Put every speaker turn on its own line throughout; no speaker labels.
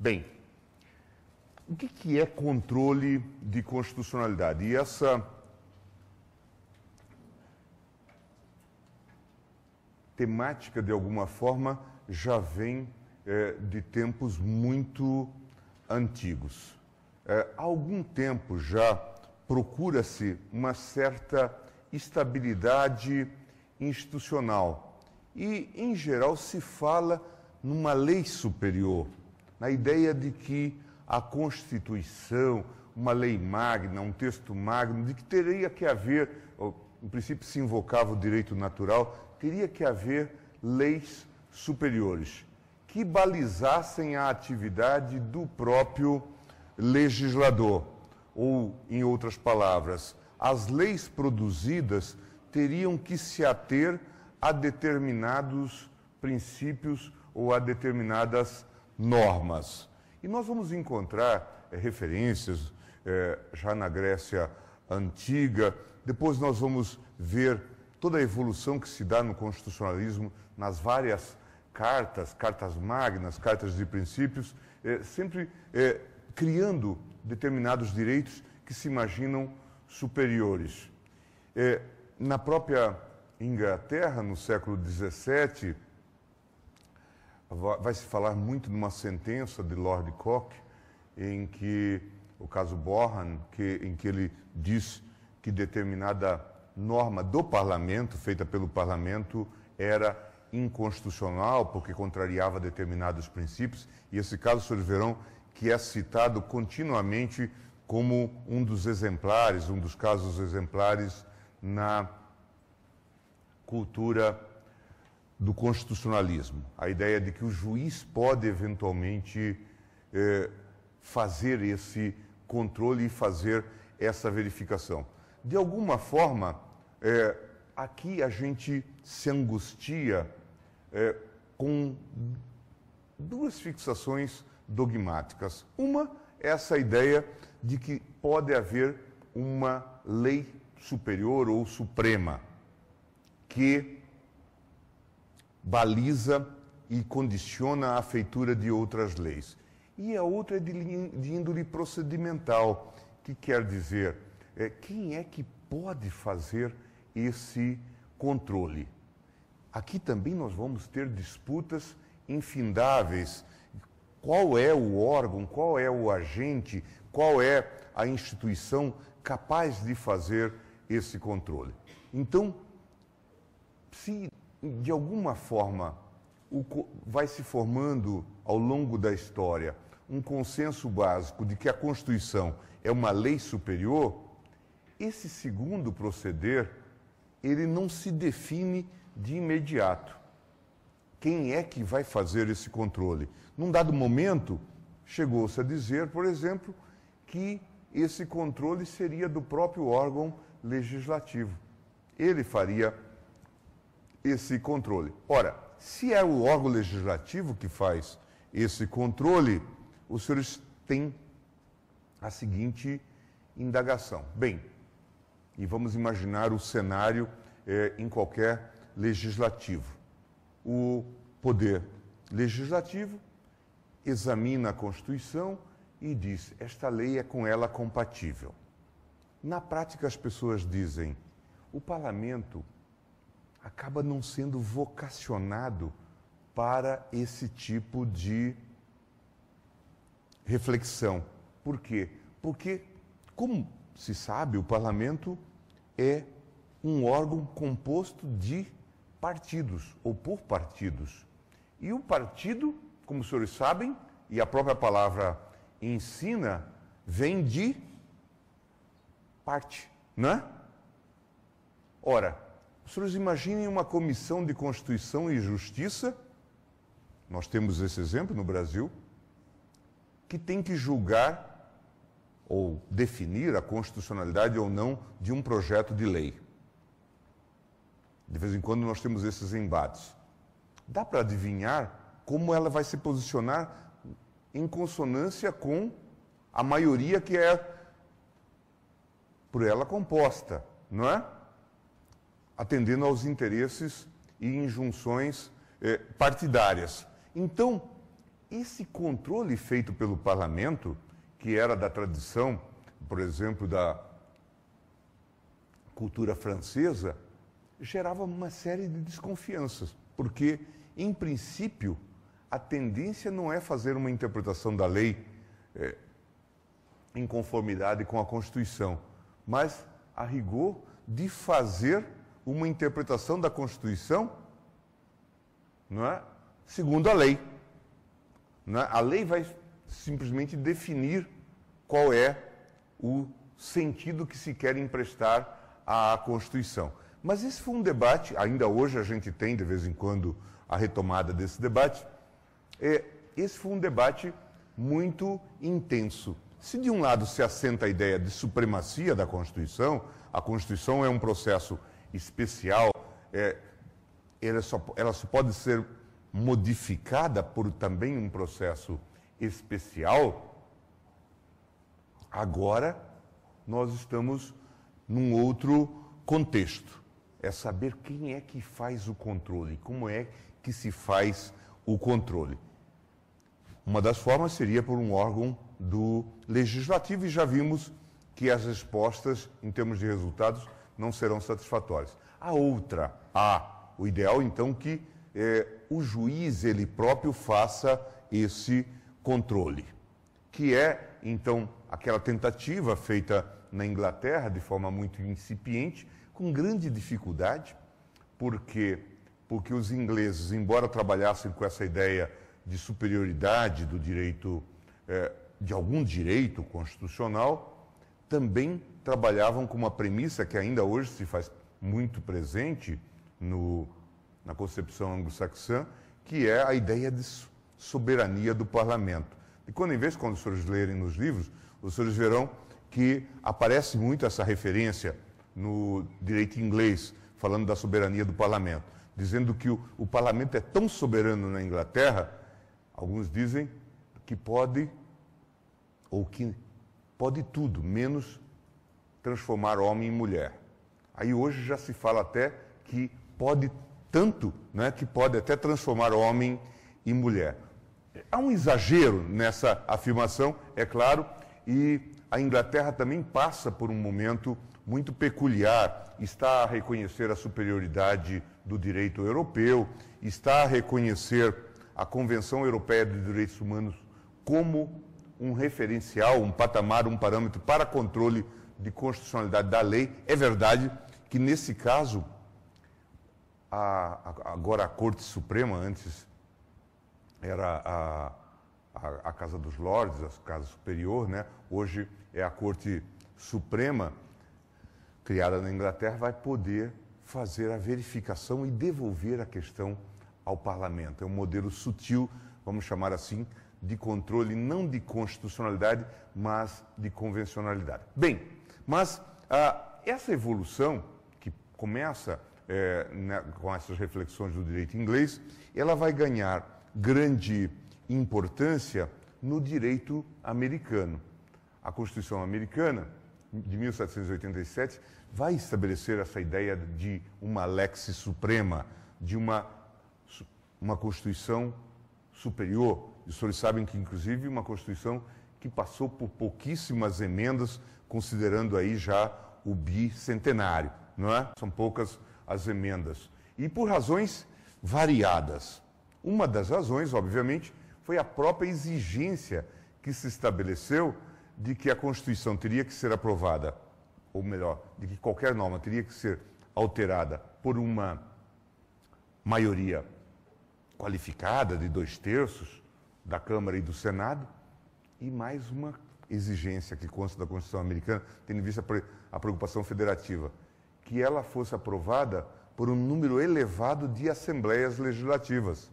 Bem, o que, que é controle de constitucionalidade? E essa temática, de alguma forma, já vem é, de tempos muito antigos. É, há algum tempo já procura-se uma certa estabilidade institucional e, em geral, se fala numa lei superior na ideia de que a Constituição, uma lei magna, um texto magno, de que teria que haver, no princípio se invocava o direito natural, teria que haver leis superiores que balizassem a atividade do próprio legislador. Ou, em outras palavras, as leis produzidas teriam que se ater a determinados princípios ou a determinadas normas. E nós vamos encontrar é, referências é, já na Grécia antiga, depois nós vamos ver toda a evolução que se dá no constitucionalismo nas várias cartas, cartas magnas, cartas de princípios, é, sempre é, criando determinados direitos que se imaginam superiores. É, na própria Inglaterra, no século XVII, vai se falar muito de uma sentença de Lord Coke, em que o caso Borhan, que, em que ele diz que determinada norma do parlamento, feita pelo parlamento, era inconstitucional porque contrariava determinados princípios, e esse caso, senhores verão, que é citado continuamente como um dos exemplares, um dos casos exemplares na cultura do constitucionalismo, a ideia de que o juiz pode eventualmente eh, fazer esse controle e fazer essa verificação. De alguma forma, eh, aqui a gente se angustia eh, com duas fixações dogmáticas. Uma, essa ideia de que pode haver uma lei superior ou suprema que baliza e condiciona a feitura de outras leis. E a outra é de, de índole procedimental, que quer dizer é, quem é que pode fazer esse controle. Aqui também nós vamos ter disputas infindáveis. Qual é o órgão, qual é o agente, qual é a instituição capaz de fazer esse controle? Então, se de alguma forma, o, vai se formando ao longo da história um consenso básico de que a Constituição é uma lei superior, esse segundo proceder, ele não se define de imediato. Quem é que vai fazer esse controle? Num dado momento, chegou-se a dizer, por exemplo, que esse controle seria do próprio órgão legislativo. Ele faria esse controle. Ora, se é o órgão legislativo que faz esse controle, os senhores têm a seguinte indagação. Bem, e vamos imaginar o cenário eh, em qualquer legislativo. O poder legislativo examina a Constituição e diz: esta lei é com ela compatível. Na prática, as pessoas dizem: o parlamento acaba não sendo vocacionado para esse tipo de reflexão. Por quê? Porque, como se sabe, o parlamento é um órgão composto de partidos ou por partidos. E o partido, como os senhores sabem, e a própria palavra ensina, vem de parte, né? Ora, os senhores imaginem uma comissão de Constituição e Justiça, nós temos esse exemplo no Brasil, que tem que julgar ou definir a constitucionalidade ou não de um projeto de lei. De vez em quando nós temos esses embates. Dá para adivinhar como ela vai se posicionar em consonância com a maioria que é por ela composta, não é? atendendo aos interesses e injunções eh, partidárias. Então, esse controle feito pelo parlamento, que era da tradição, por exemplo, da cultura francesa, gerava uma série de desconfianças, porque, em princípio, a tendência não é fazer uma interpretação da lei eh, em conformidade com a Constituição, mas, a rigor, de fazer uma interpretação da Constituição, não é? Segundo a lei. Não é? A lei vai simplesmente definir qual é o sentido que se quer emprestar à Constituição. Mas esse foi um debate, ainda hoje a gente tem de vez em quando a retomada desse debate. É, esse foi um debate muito intenso. Se de um lado se assenta a ideia de supremacia da Constituição, a Constituição é um processo especial, é, ela, só, ela só pode ser modificada por também um processo especial, agora nós estamos num outro contexto. É saber quem é que faz o controle, como é que se faz o controle. Uma das formas seria por um órgão do legislativo, e já vimos que as respostas, em termos de resultados, não serão satisfatórias. A outra, A, o ideal então que é, o juiz ele próprio faça esse controle, que é então aquela tentativa feita na Inglaterra de forma muito incipiente, com grande dificuldade, porque porque os ingleses, embora trabalhassem com essa ideia de superioridade do direito é, de algum direito constitucional, também trabalhavam com uma premissa que ainda hoje se faz muito presente no, na concepção anglo-saxã, que é a ideia de soberania do parlamento. E quando em vez, quando os senhores lerem nos livros, os senhores verão que aparece muito essa referência no direito inglês, falando da soberania do parlamento, dizendo que o, o parlamento é tão soberano na Inglaterra, alguns dizem que pode, ou que pode tudo, menos transformar homem em mulher. Aí hoje já se fala até que pode tanto, né, que pode até transformar homem em mulher. Há um exagero nessa afirmação, é claro, e a Inglaterra também passa por um momento muito peculiar. Está a reconhecer a superioridade do direito europeu, está a reconhecer a Convenção Europeia de Direitos Humanos como um referencial, um patamar, um parâmetro para controle de constitucionalidade da lei. É verdade que, nesse caso, a, a, agora a Corte Suprema, antes era a, a Casa dos Lordes, a Casa Superior, né? hoje é a Corte Suprema, criada na Inglaterra, vai poder fazer a verificação e devolver a questão ao parlamento. É um modelo sutil, vamos chamar assim, de controle não de constitucionalidade, mas de convencionalidade. Bem, mas ah, essa evolução que começa é, né, com essas reflexões do direito inglês, ela vai ganhar grande importância no direito americano. A Constituição americana de 1787 vai estabelecer essa ideia de uma lex suprema, de uma, uma Constituição superior. E os senhores sabem que, inclusive, uma Constituição que passou por pouquíssimas emendas considerando aí já o bicentenário, não é? São poucas as emendas. E por razões variadas. Uma das razões, obviamente, foi a própria exigência que se estabeleceu de que a Constituição teria que ser aprovada, ou melhor, de que qualquer norma teria que ser alterada por uma maioria qualificada de dois terços da Câmara e do Senado, e mais uma exigência que consta da Constituição americana, tendo em vista a preocupação federativa, que ela fosse aprovada por um número elevado de assembleias legislativas.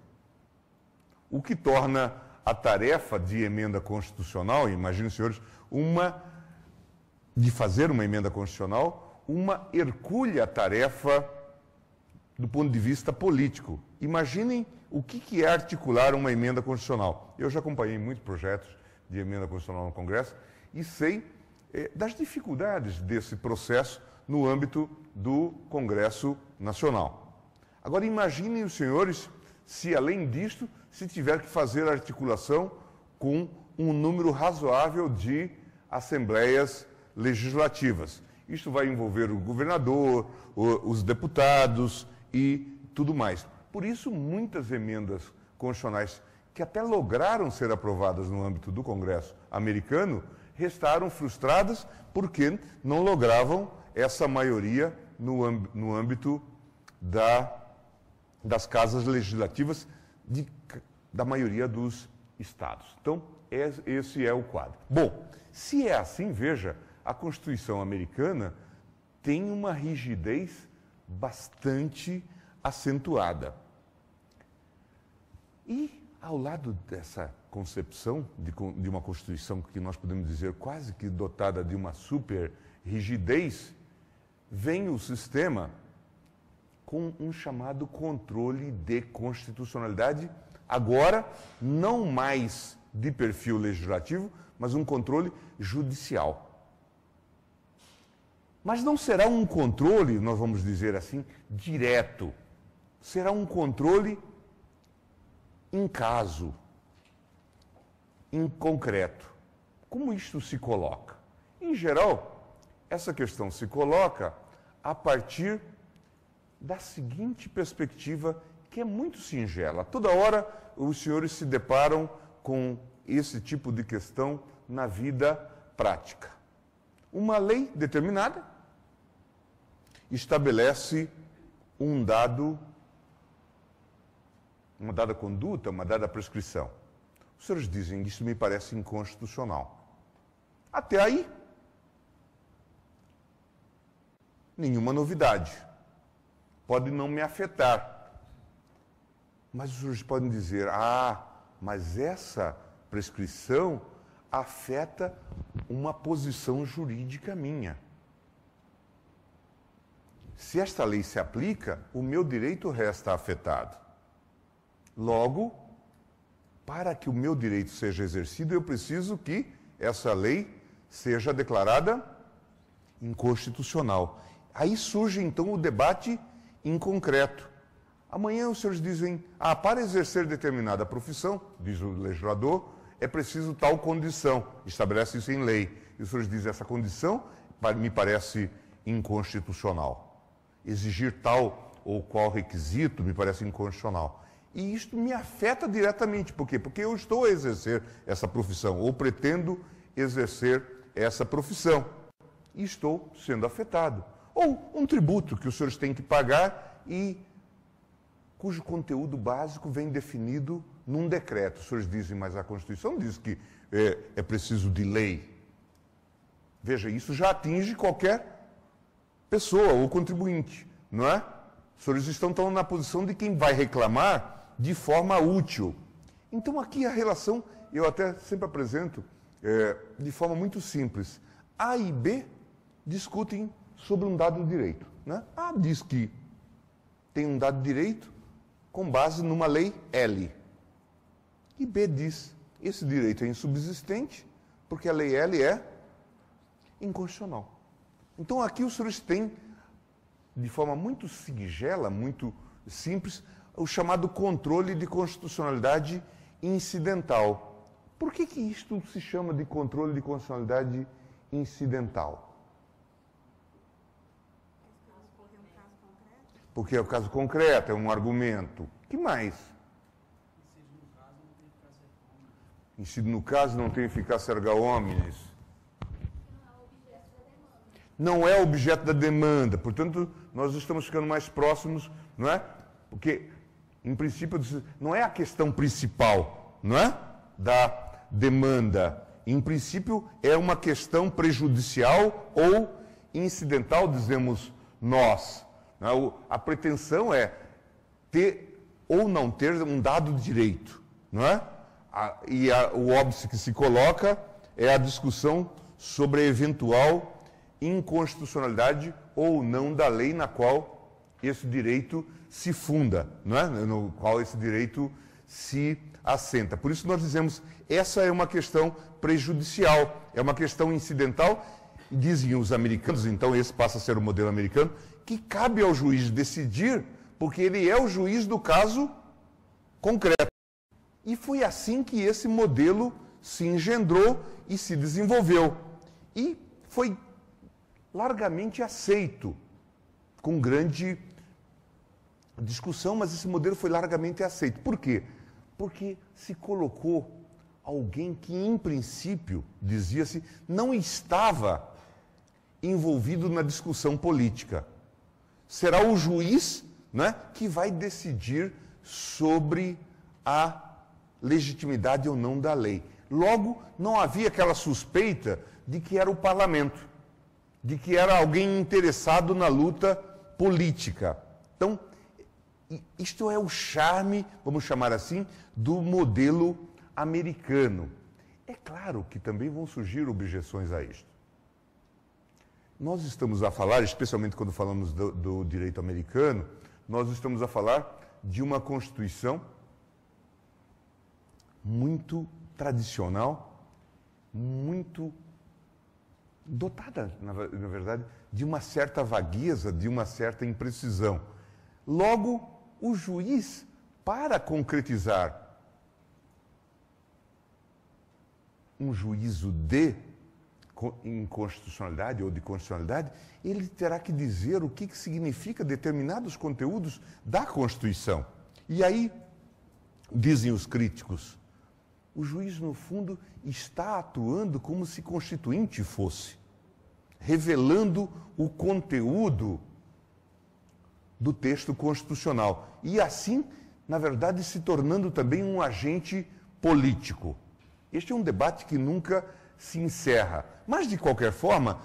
O que torna a tarefa de emenda constitucional, imagino, senhores, uma de fazer uma emenda constitucional, uma hercúlea tarefa do ponto de vista político. Imaginem o que é articular uma emenda constitucional. Eu já acompanhei muitos projetos de emenda constitucional no Congresso e sei eh, das dificuldades desse processo no âmbito do Congresso Nacional. Agora imaginem os senhores se, além disto, se tiver que fazer articulação com um número razoável de assembleias legislativas. Isto vai envolver o governador, os deputados e tudo mais. Por isso, muitas emendas constitucionais que até lograram ser aprovadas no âmbito do Congresso americano, restaram frustradas porque não logravam essa maioria no âmbito da, das casas legislativas de, da maioria dos estados. Então, esse é o quadro. Bom, se é assim, veja, a Constituição americana tem uma rigidez bastante acentuada. E ao lado dessa concepção de, de uma Constituição que nós podemos dizer quase que dotada de uma super rigidez, vem o sistema com um chamado controle de constitucionalidade, agora não mais de perfil legislativo, mas um controle judicial. Mas não será um controle, nós vamos dizer assim, direto. Será um controle em caso, em concreto. Como isto se coloca? Em geral, essa questão se coloca a partir da seguinte perspectiva, que é muito singela. Toda hora os senhores se deparam com esse tipo de questão na vida prática. Uma lei determinada estabelece um dado uma dada conduta, uma dada prescrição. Os senhores dizem, isso me parece inconstitucional. Até aí, nenhuma novidade. Pode não me afetar. Mas os senhores podem dizer, ah, mas essa prescrição afeta uma posição jurídica minha. Se esta lei se aplica, o meu direito resta afetado. Logo, para que o meu direito seja exercido, eu preciso que essa lei seja declarada inconstitucional. Aí surge então o debate em concreto. Amanhã os senhores dizem: ah, para exercer determinada profissão, diz o legislador, é preciso tal condição, estabelece isso em lei. E os senhores dizem: essa condição me parece inconstitucional. Exigir tal ou qual requisito me parece inconstitucional. E isto me afeta diretamente. Por quê? Porque eu estou a exercer essa profissão, ou pretendo exercer essa profissão. E estou sendo afetado. Ou um tributo que os senhores têm que pagar e cujo conteúdo básico vem definido num decreto. Os senhores dizem, mas a Constituição diz que é, é preciso de lei. Veja, isso já atinge qualquer pessoa ou contribuinte, não é? Os senhores estão, estão na posição de quem vai reclamar de forma útil. Então aqui a relação eu até sempre apresento é, de forma muito simples. A e B discutem sobre um dado direito. Né? A diz que tem um dado direito com base numa lei L. E B diz esse direito é insubsistente porque a lei L é inconstitucional. Então aqui os senhores têm, de forma muito singela, muito simples, o chamado controle de constitucionalidade incidental. Por que, que isto se chama de controle de constitucionalidade incidental? Porque é o caso concreto, é um argumento. que mais? Incido no caso não tem eficácia erga omnes. Não é objeto da demanda. Portanto, nós estamos ficando mais próximos, não é? Porque em princípio, não é a questão principal, não é? Da demanda. Em princípio, é uma questão prejudicial ou incidental, dizemos nós. Né? A pretensão é ter ou não ter um dado direito, não é? E o óbvio que se coloca é a discussão sobre a eventual inconstitucionalidade ou não da lei na qual esse direito se funda, não é? no qual esse direito se assenta. Por isso nós dizemos, essa é uma questão prejudicial, é uma questão incidental, dizem os americanos, então esse passa a ser o modelo americano, que cabe ao juiz decidir, porque ele é o juiz do caso concreto. E foi assim que esse modelo se engendrou e se desenvolveu. E foi largamente aceito, com grande discussão, mas esse modelo foi largamente aceito. Por quê? Porque se colocou alguém que, em princípio, dizia-se, não estava envolvido na discussão política. Será o juiz né, que vai decidir sobre a legitimidade ou não da lei. Logo, não havia aquela suspeita de que era o parlamento, de que era alguém interessado na luta política. Então, isto é o charme, vamos chamar assim, do modelo americano. É claro que também vão surgir objeções a isto. Nós estamos a falar, especialmente quando falamos do, do direito americano, nós estamos a falar de uma Constituição muito tradicional, muito dotada, na, na verdade, de uma certa vagueza, de uma certa imprecisão. Logo, o juiz para concretizar um juízo de inconstitucionalidade ou de constitucionalidade, ele terá que dizer o que, que significa determinados conteúdos da Constituição. E aí, dizem os críticos, o juiz, no fundo, está atuando como se constituinte fosse, revelando o conteúdo do texto constitucional. E assim, na verdade, se tornando também um agente político. Este é um debate que nunca se encerra. Mas, de qualquer forma,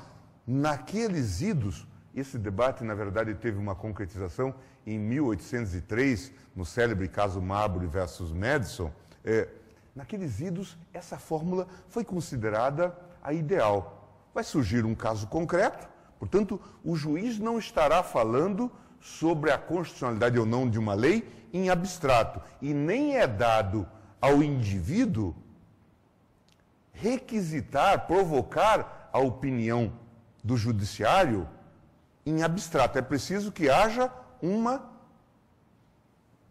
naqueles idos, esse debate, na verdade, teve uma concretização em 1803, no célebre caso Marbury versus Madison. É, naqueles idos, essa fórmula foi considerada a ideal. Vai surgir um caso concreto, portanto, o juiz não estará falando sobre a constitucionalidade ou não de uma lei em abstrato e nem é dado ao indivíduo requisitar, provocar a opinião do judiciário em abstrato. É preciso que haja uma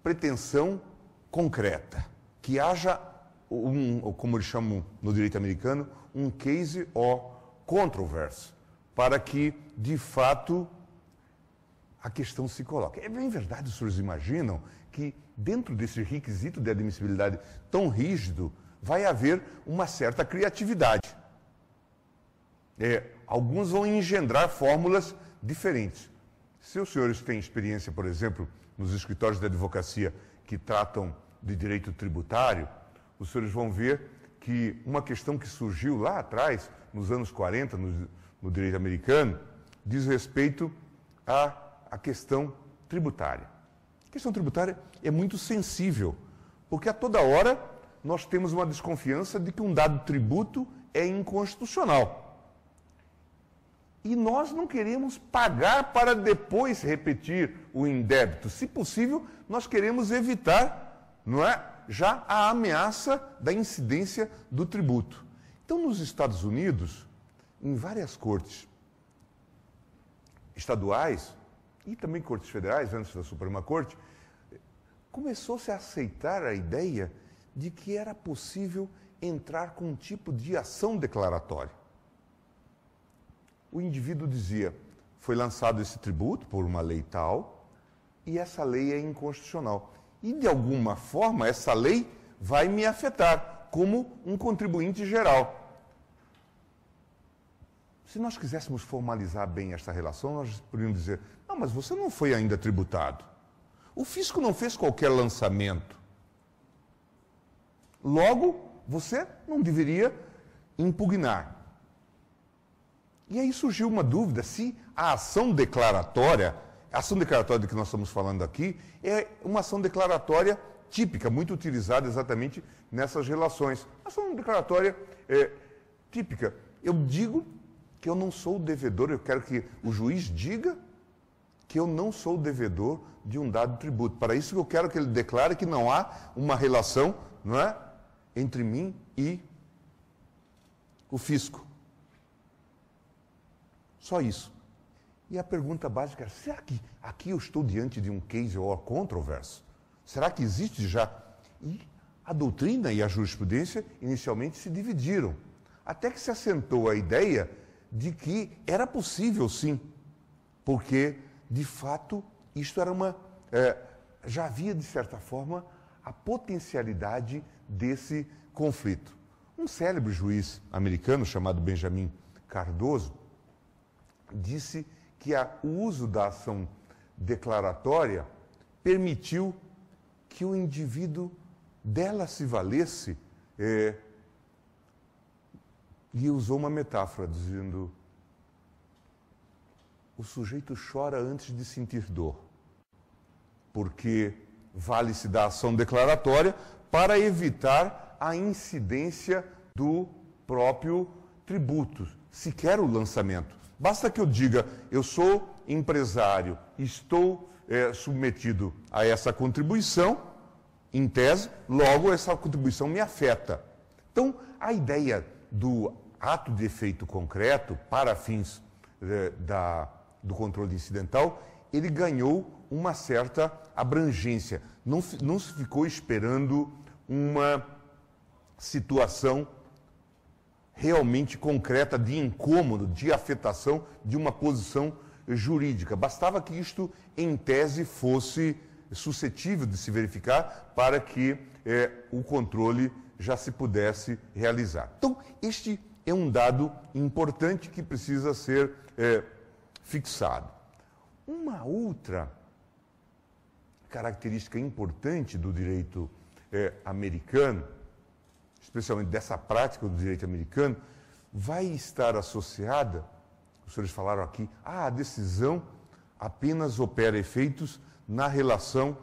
pretensão concreta, que haja um, como eles chamam no direito americano, um case or controversy, para que de fato a questão se coloca. É bem verdade, os senhores imaginam que dentro desse requisito de admissibilidade tão rígido, vai haver uma certa criatividade. É, alguns vão engendrar fórmulas diferentes. Se os senhores têm experiência, por exemplo, nos escritórios de advocacia que tratam de direito tributário, os senhores vão ver que uma questão que surgiu lá atrás, nos anos 40, no, no direito americano, diz respeito a a questão tributária. A questão tributária é muito sensível, porque a toda hora nós temos uma desconfiança de que um dado tributo é inconstitucional. E nós não queremos pagar para depois repetir o indébito. Se possível, nós queremos evitar, não é, já a ameaça da incidência do tributo. Então, nos Estados Unidos, em várias cortes estaduais, e também cortes federais, antes da Suprema Corte, começou-se a aceitar a ideia de que era possível entrar com um tipo de ação declaratória. O indivíduo dizia: foi lançado esse tributo por uma lei tal e essa lei é inconstitucional. E de alguma forma essa lei vai me afetar como um contribuinte geral. Se nós quiséssemos formalizar bem esta relação, nós poderíamos dizer: mas você não foi ainda tributado. O fisco não fez qualquer lançamento. Logo, você não deveria impugnar. E aí surgiu uma dúvida se a ação declaratória, a ação declaratória de que nós estamos falando aqui, é uma ação declaratória típica, muito utilizada exatamente nessas relações. Ação declaratória é, típica. Eu digo que eu não sou o devedor, eu quero que o juiz diga que eu não sou devedor de um dado tributo. Para isso que eu quero que ele declare que não há uma relação, não é, entre mim e o fisco. Só isso. E a pergunta básica é: será que aqui eu estou diante de um case or controverso? Será que existe já? E a doutrina e a jurisprudência inicialmente se dividiram, até que se assentou a ideia de que era possível sim, porque de fato, isto era uma. É, já havia, de certa forma, a potencialidade desse conflito. Um célebre juiz americano chamado Benjamin Cardoso disse que a, o uso da ação declaratória permitiu que o indivíduo dela se valesse é, e usou uma metáfora dizendo o sujeito chora antes de sentir dor, porque vale-se da ação declaratória para evitar a incidência do próprio tributo, sequer o lançamento. Basta que eu diga, eu sou empresário, estou é, submetido a essa contribuição, em tese, logo essa contribuição me afeta. Então, a ideia do ato de efeito concreto para fins é, da do controle incidental, ele ganhou uma certa abrangência. Não, não se ficou esperando uma situação realmente concreta de incômodo, de afetação de uma posição jurídica. Bastava que isto, em tese, fosse suscetível de se verificar para que eh, o controle já se pudesse realizar. Então, este é um dado importante que precisa ser eh, fixado. Uma outra característica importante do direito é, americano, especialmente dessa prática do direito americano, vai estar associada, os senhores falaram aqui, a decisão apenas opera efeitos na relação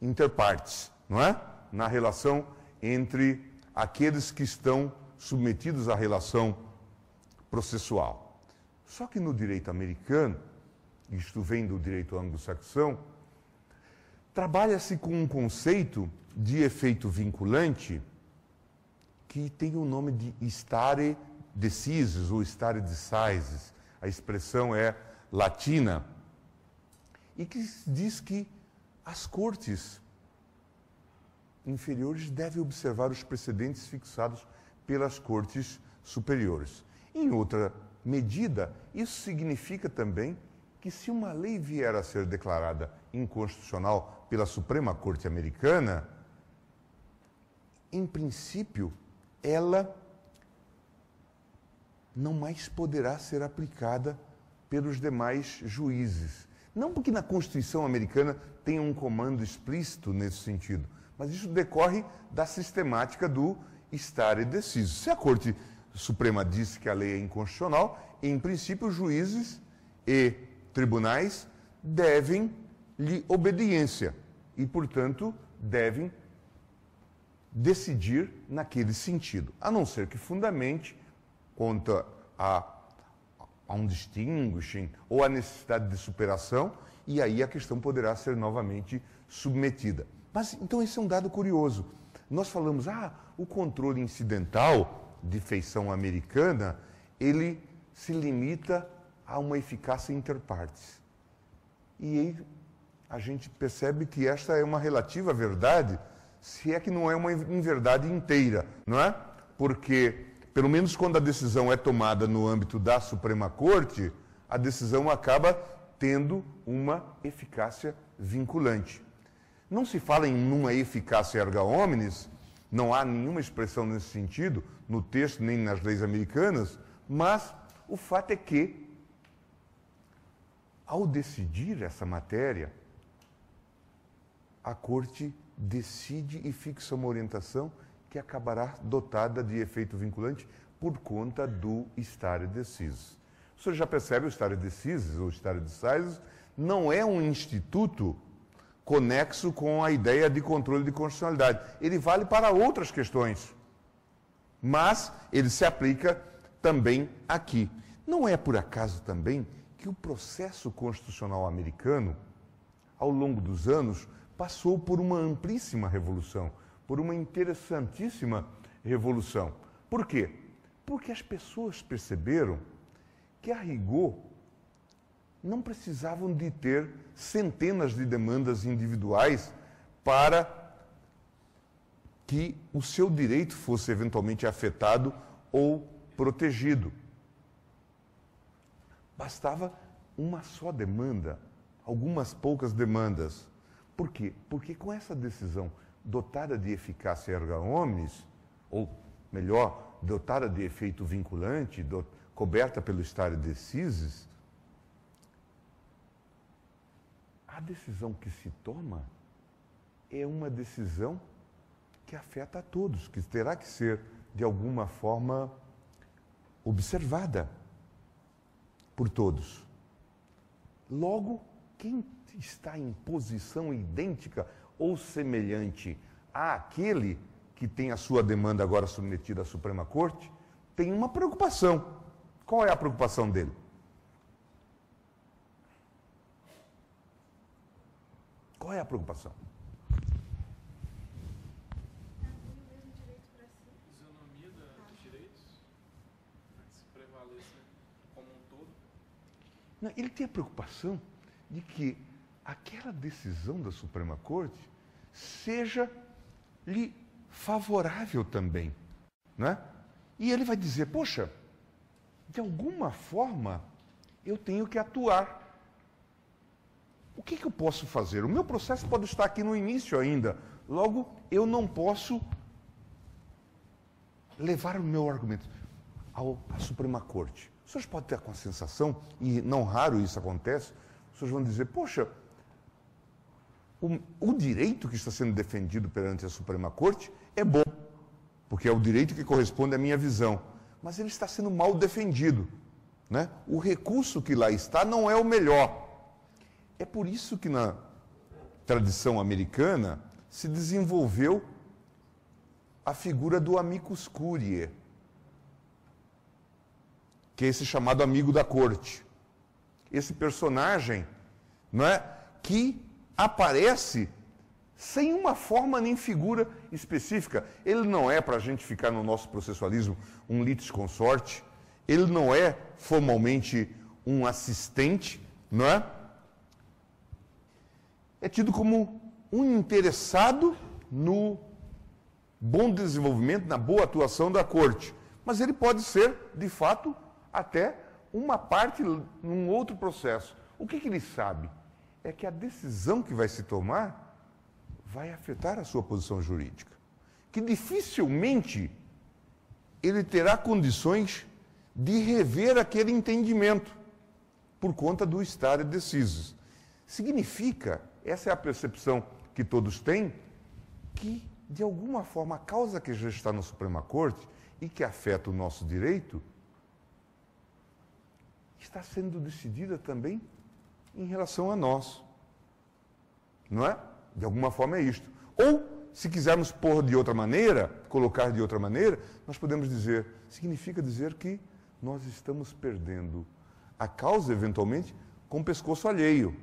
interpartes, não é? Na relação entre aqueles que estão submetidos à relação processual. Só que no direito americano, isto vem do direito anglo-saxão, trabalha-se com um conceito de efeito vinculante que tem o nome de stare decisis ou stare decisis. A expressão é latina e que diz que as cortes inferiores devem observar os precedentes fixados pelas cortes superiores. Em outra medida, isso significa também que se uma lei vier a ser declarada inconstitucional pela Suprema Corte Americana, em princípio, ela não mais poderá ser aplicada pelos demais juízes. Não porque na Constituição americana tenha um comando explícito nesse sentido, mas isso decorre da sistemática do estar deciso. Se a Corte Suprema disse que a lei é inconstitucional, em princípio, juízes e tribunais devem lhe obediência e, portanto, devem decidir naquele sentido, a não ser que fundamente conta a, a um distinguishing ou a necessidade de superação, e aí a questão poderá ser novamente submetida. Mas então esse é um dado curioso. Nós falamos, ah, o controle incidental de feição americana, ele se limita a uma eficácia interpartes. E aí a gente percebe que esta é uma relativa verdade, se é que não é uma inverdade inteira, não é? Porque, pelo menos quando a decisão é tomada no âmbito da Suprema Corte, a decisão acaba tendo uma eficácia vinculante. Não se fala em uma eficácia erga omnes não há nenhuma expressão nesse sentido no texto nem nas leis americanas, mas o fato é que, ao decidir essa matéria, a Corte decide e fixa uma orientação que acabará dotada de efeito vinculante por conta do stare decisis. O senhor já percebe o stare decisis ou stare decisis não é um instituto conexo com a ideia de controle de constitucionalidade. Ele vale para outras questões, mas ele se aplica também aqui. Não é por acaso também que o processo constitucional americano, ao longo dos anos, passou por uma amplíssima revolução, por uma interessantíssima revolução. Por quê? Porque as pessoas perceberam que, a rigor, não precisavam de ter centenas de demandas individuais para que o seu direito fosse eventualmente afetado ou protegido. Bastava uma só demanda, algumas poucas demandas. Por quê? Porque com essa decisão dotada de eficácia erga omnes, ou melhor, dotada de efeito vinculante, do, coberta pelo estado de decisis, a decisão que se toma é uma decisão que afeta a todos, que terá que ser, de alguma forma, observada por todos. Logo, quem está em posição idêntica ou semelhante àquele que tem a sua demanda agora submetida à Suprema Corte, tem uma preocupação. Qual é a preocupação dele? Qual é a preocupação? Não, ele tem a preocupação de que aquela decisão da Suprema Corte seja lhe favorável também. Né? E ele vai dizer: poxa, de alguma forma eu tenho que atuar o que, que eu posso fazer? O meu processo pode estar aqui no início ainda, logo eu não posso levar o meu argumento ao, à Suprema Corte. Os senhores podem ter com a sensação, e não raro isso acontece, os senhores vão dizer, poxa, o, o, direito que está sendo defendido perante a Suprema Corte é bom, porque é o direito que corresponde à minha visão, mas ele está sendo mal defendido. Né? O recurso que lá está não é o melhor. É por isso que na tradição americana se desenvolveu a figura do amicus curiae, que é esse chamado amigo da corte. Esse personagem, não é, que aparece sem uma forma nem figura específica. Ele não é, para a gente ficar no nosso processualismo, um litisconsorte, ele não é formalmente um assistente, não é? é tido como um interessado no bom desenvolvimento, na boa atuação da corte. Mas ele pode ser, de fato, até uma parte num outro processo. O que, que ele sabe? É que a decisão que vai se tomar vai afetar a sua posição jurídica. Que dificilmente ele terá condições de rever aquele entendimento por conta do estado de decisos. Significa essa é a percepção que todos têm, que de alguma forma a causa que já está na Suprema Corte e que afeta o nosso direito está sendo decidida também em relação a nós. Não é? De alguma forma é isto. Ou, se quisermos pôr de outra maneira, colocar de outra maneira, nós podemos dizer, significa dizer que nós estamos perdendo a causa, eventualmente, com o pescoço alheio.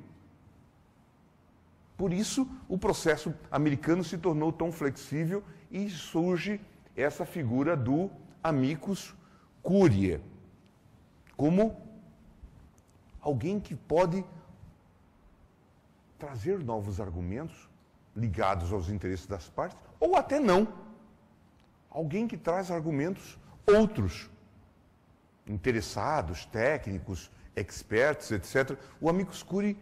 Por isso, o processo americano se tornou tão flexível e surge essa figura do amicus curiae, como alguém que pode trazer novos argumentos ligados aos interesses das partes, ou até não. Alguém que traz argumentos outros, interessados, técnicos, expertos, etc. O amicus curie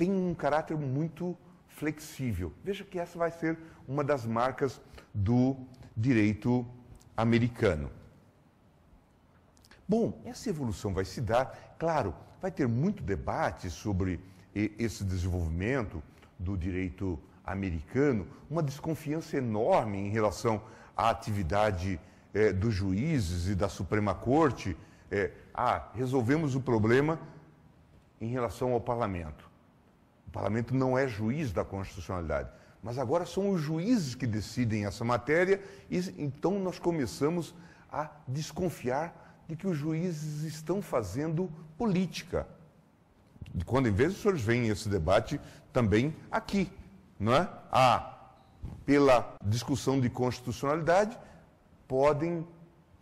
tem um caráter muito flexível. Veja que essa vai ser uma das marcas do direito americano. Bom, essa evolução vai se dar, claro, vai ter muito debate sobre esse desenvolvimento do direito americano, uma desconfiança enorme em relação à atividade eh, dos juízes e da Suprema Corte. Eh, ah, resolvemos o problema em relação ao parlamento. O parlamento não é juiz da constitucionalidade, mas agora são os juízes que decidem essa matéria e então nós começamos a desconfiar de que os juízes estão fazendo política. Quando em vez os senhores veem esse debate também aqui, não é? Ah, pela discussão de constitucionalidade, podem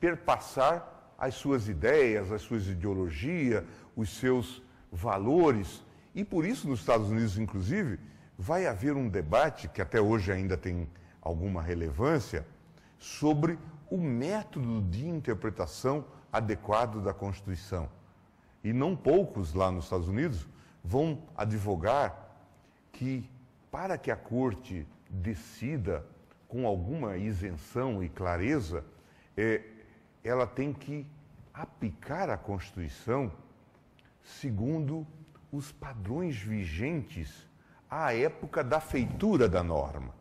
perpassar as suas ideias, as suas ideologias, os seus valores e por isso, nos Estados Unidos, inclusive, vai haver um debate, que até hoje ainda tem alguma relevância, sobre o método de interpretação adequado da Constituição. E não poucos lá nos Estados Unidos vão advogar que, para que a Corte decida com alguma isenção e clareza, é, ela tem que aplicar a Constituição segundo os padrões vigentes à época da feitura da norma.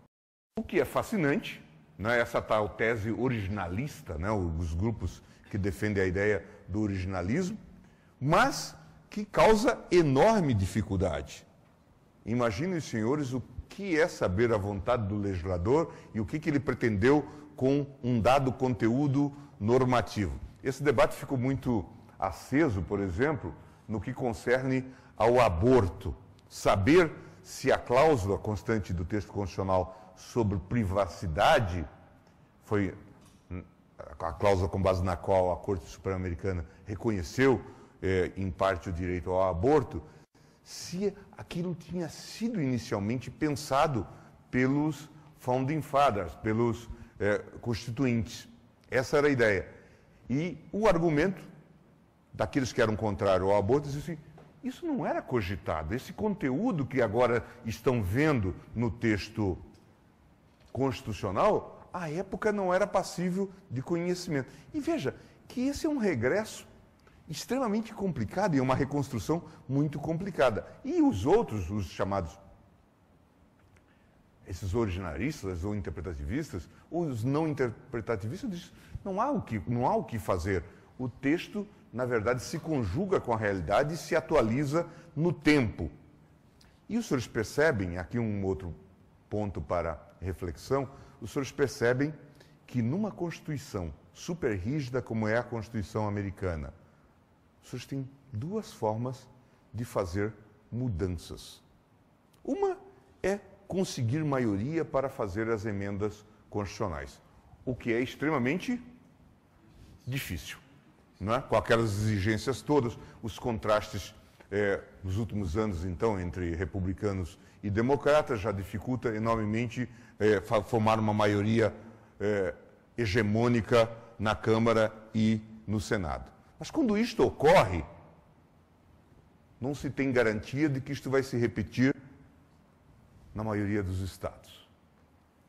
O que é fascinante, né, essa tal tese originalista, né, os grupos que defendem a ideia do originalismo, mas que causa enorme dificuldade. Imaginem, senhores, o que é saber a vontade do legislador e o que, que ele pretendeu com um dado conteúdo normativo. Esse debate ficou muito aceso, por exemplo, no que concerne ao aborto, saber se a cláusula constante do texto constitucional sobre privacidade foi hum, a cláusula com base na qual a Corte Suprema Americana reconheceu eh, em parte o direito ao aborto, se aquilo tinha sido inicialmente pensado pelos founding fathers, pelos eh, constituintes. Essa era a ideia. E o argumento daqueles que eram contrários ao aborto dizia assim, isso não era cogitado. Esse conteúdo que agora estão vendo no texto constitucional, à época não era passível de conhecimento. E veja que esse é um regresso extremamente complicado e é uma reconstrução muito complicada. E os outros, os chamados esses originaristas ou interpretativistas, os não interpretativistas dizem, não há o que, não há o que fazer. O texto na verdade, se conjuga com a realidade e se atualiza no tempo. E os senhores percebem, aqui um outro ponto para reflexão, os senhores percebem que numa Constituição super rígida como é a Constituição americana, os senhores têm duas formas de fazer mudanças. Uma é conseguir maioria para fazer as emendas constitucionais, o que é extremamente difícil né? com aquelas exigências todas, os contrastes é, eh, nos últimos anos, então, entre republicanos e democratas, já dificulta enormemente é, formar uma maioria é, hegemônica na Câmara e no Senado. Mas quando isto ocorre, não se tem garantia de que isto vai se repetir na maioria dos estados.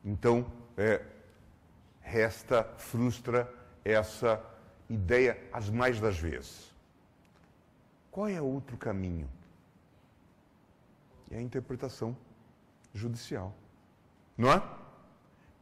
Então, é, resta, frustra essa ideia as mais das vezes. Qual é o outro caminho? É a interpretação judicial. Não é?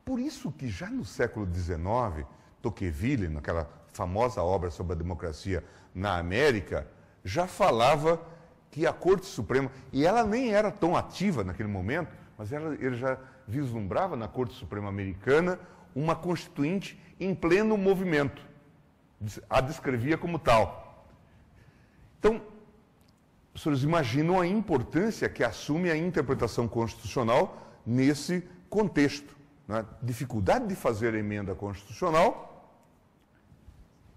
Por isso que já no século XIX, Tocqueville, naquela famosa obra sobre a democracia na América, já falava que a Corte Suprema, e ela nem era tão ativa naquele momento, mas ela, ele já vislumbrava na Corte Suprema Americana uma constituinte em pleno movimento a descrevia como tal. Então, os senhores imaginam a importância que assume a interpretação constitucional nesse contexto. Né? Dificuldade de fazer emenda constitucional,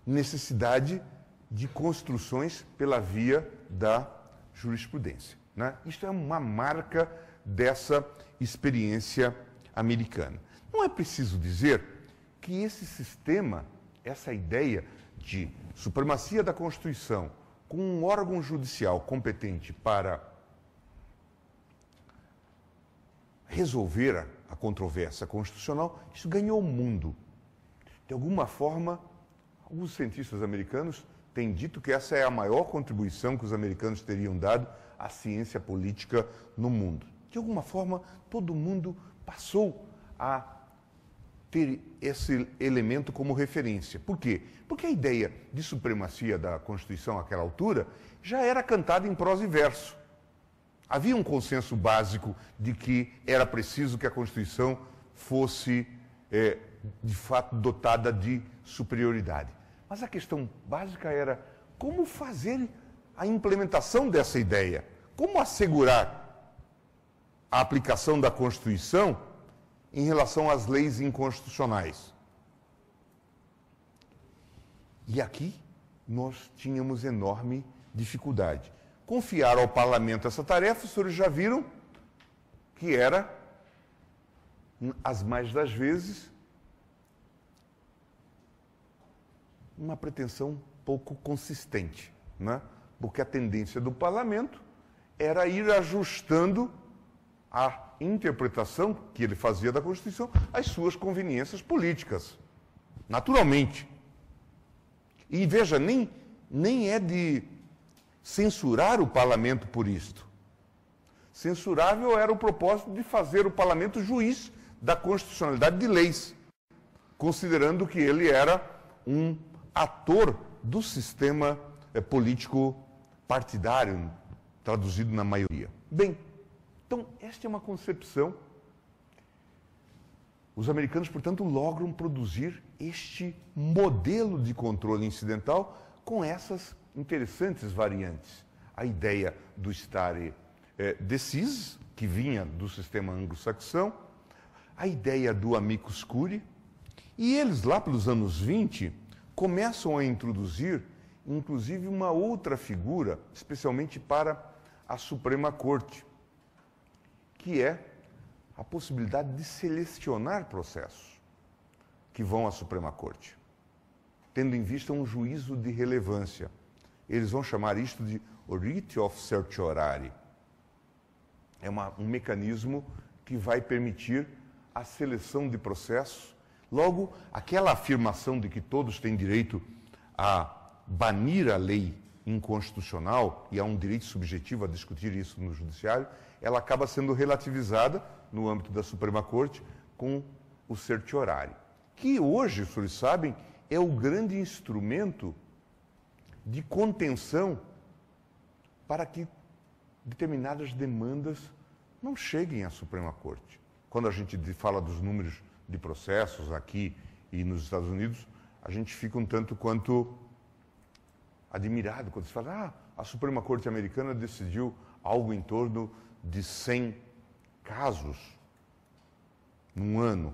necessidade de construções pela via da jurisprudência. Né? Isso é uma marca dessa experiência americana. Não é preciso dizer que esse sistema essa ideia de supremacia da Constituição com um órgão judicial competente para resolver a controvérsia constitucional, isso ganhou o mundo. De alguma forma, alguns cientistas americanos têm dito que essa é a maior contribuição que os americanos teriam dado à ciência política no mundo. De alguma forma, todo mundo passou a ter esse elemento como referência. Por quê? Porque a ideia de supremacia da Constituição àquela altura já era cantada em prosa e verso. Havia um consenso básico de que era preciso que a Constituição fosse, é, de fato, dotada de superioridade. Mas a questão básica era como fazer a implementação dessa ideia, como assegurar a aplicação da Constituição em relação às leis inconstitucionais. E aqui nós tínhamos enorme dificuldade. Confiar ao parlamento essa tarefa, os senhores já viram que era, hum, as mais das vezes, uma pretensão pouco consistente, né? porque a tendência do parlamento era ir ajustando à interpretação que ele fazia da Constituição às suas conveniências políticas, naturalmente. E veja, nem, nem é de censurar o parlamento por isto. Censurável era o propósito de fazer o parlamento juiz da constitucionalidade de leis, considerando que ele era um ator do sistema eh, político partidário, traduzido na maioria. Bem, então, esta é uma concepção. Os americanos, portanto, logram produzir este modelo de controle incidental com essas interessantes variantes. A ideia do stare eh, decis, que vinha do sistema anglo-saxão, a ideia do amicus curiae, e eles, lá pelos anos 20, começam a introduzir, inclusive, uma outra figura, especialmente para a Suprema Corte, que é a possibilidade de selecionar processos que vão à Suprema Corte, tendo em vista um juízo de relevância. Eles vão chamar isto de writ of certiorari. É uma, um mecanismo que vai permitir a seleção de processos. Logo, aquela afirmação de que todos têm direito a banir a lei inconstitucional, e há é um direito subjetivo a discutir isso no Judiciário, ela acaba sendo relativizada no âmbito da Suprema Corte com o certiorário, que hoje, os senhores sabem, é o grande instrumento de contenção para que determinadas demandas não cheguem à Suprema Corte. Quando a gente fala dos números de processos aqui e nos Estados Unidos, a gente fica um tanto quanto admirado quando se fala, ah, a Suprema Corte Americana decidiu algo em torno de 100 casos num ano.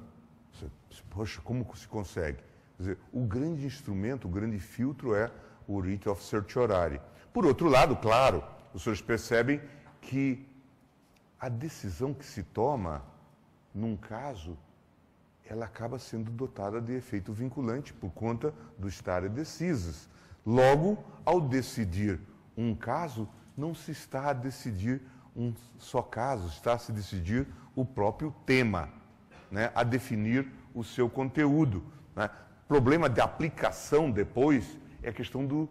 Você, poxa, como se consegue? Quer dizer, o grande instrumento, o grande filtro é o writ of certiorari. Por outro lado, claro, os senhores percebem que a decisão que se toma num caso, ela acaba sendo dotada de efeito vinculante por conta do stare decisis. Logo, ao decidir um caso, não se está a decidir um só caso, está a se decidir o próprio tema, né? a definir o seu conteúdo. Né? Problema de aplicação depois é a questão do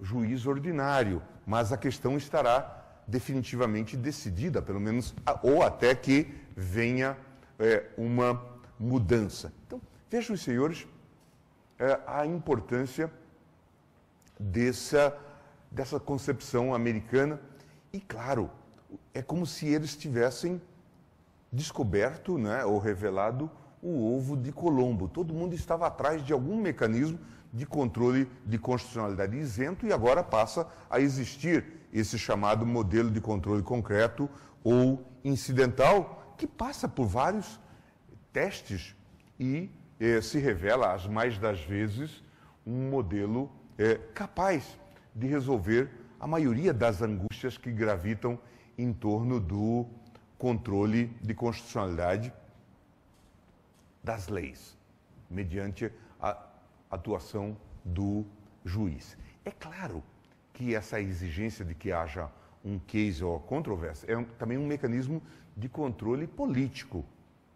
juiz ordinário, mas a questão estará definitivamente decidida, pelo menos, ou até que venha é, uma mudança. Então, vejam, senhores, é, a importância dessa, dessa concepção americana. E, claro, é como se eles tivessem descoberto né, ou revelado o ovo de Colombo. Todo mundo estava atrás de algum mecanismo de controle de constitucionalidade isento e agora passa a existir esse chamado modelo de controle concreto ou incidental, que passa por vários testes e eh, se revela, as mais das vezes, um modelo é, capaz de resolver a maioria das angústias que gravitam em torno do controle de constitucionalidade das leis, mediante a atuação do juiz. É claro que essa exigência de que haja um case ou controvérsia é um, também um mecanismo de controle político,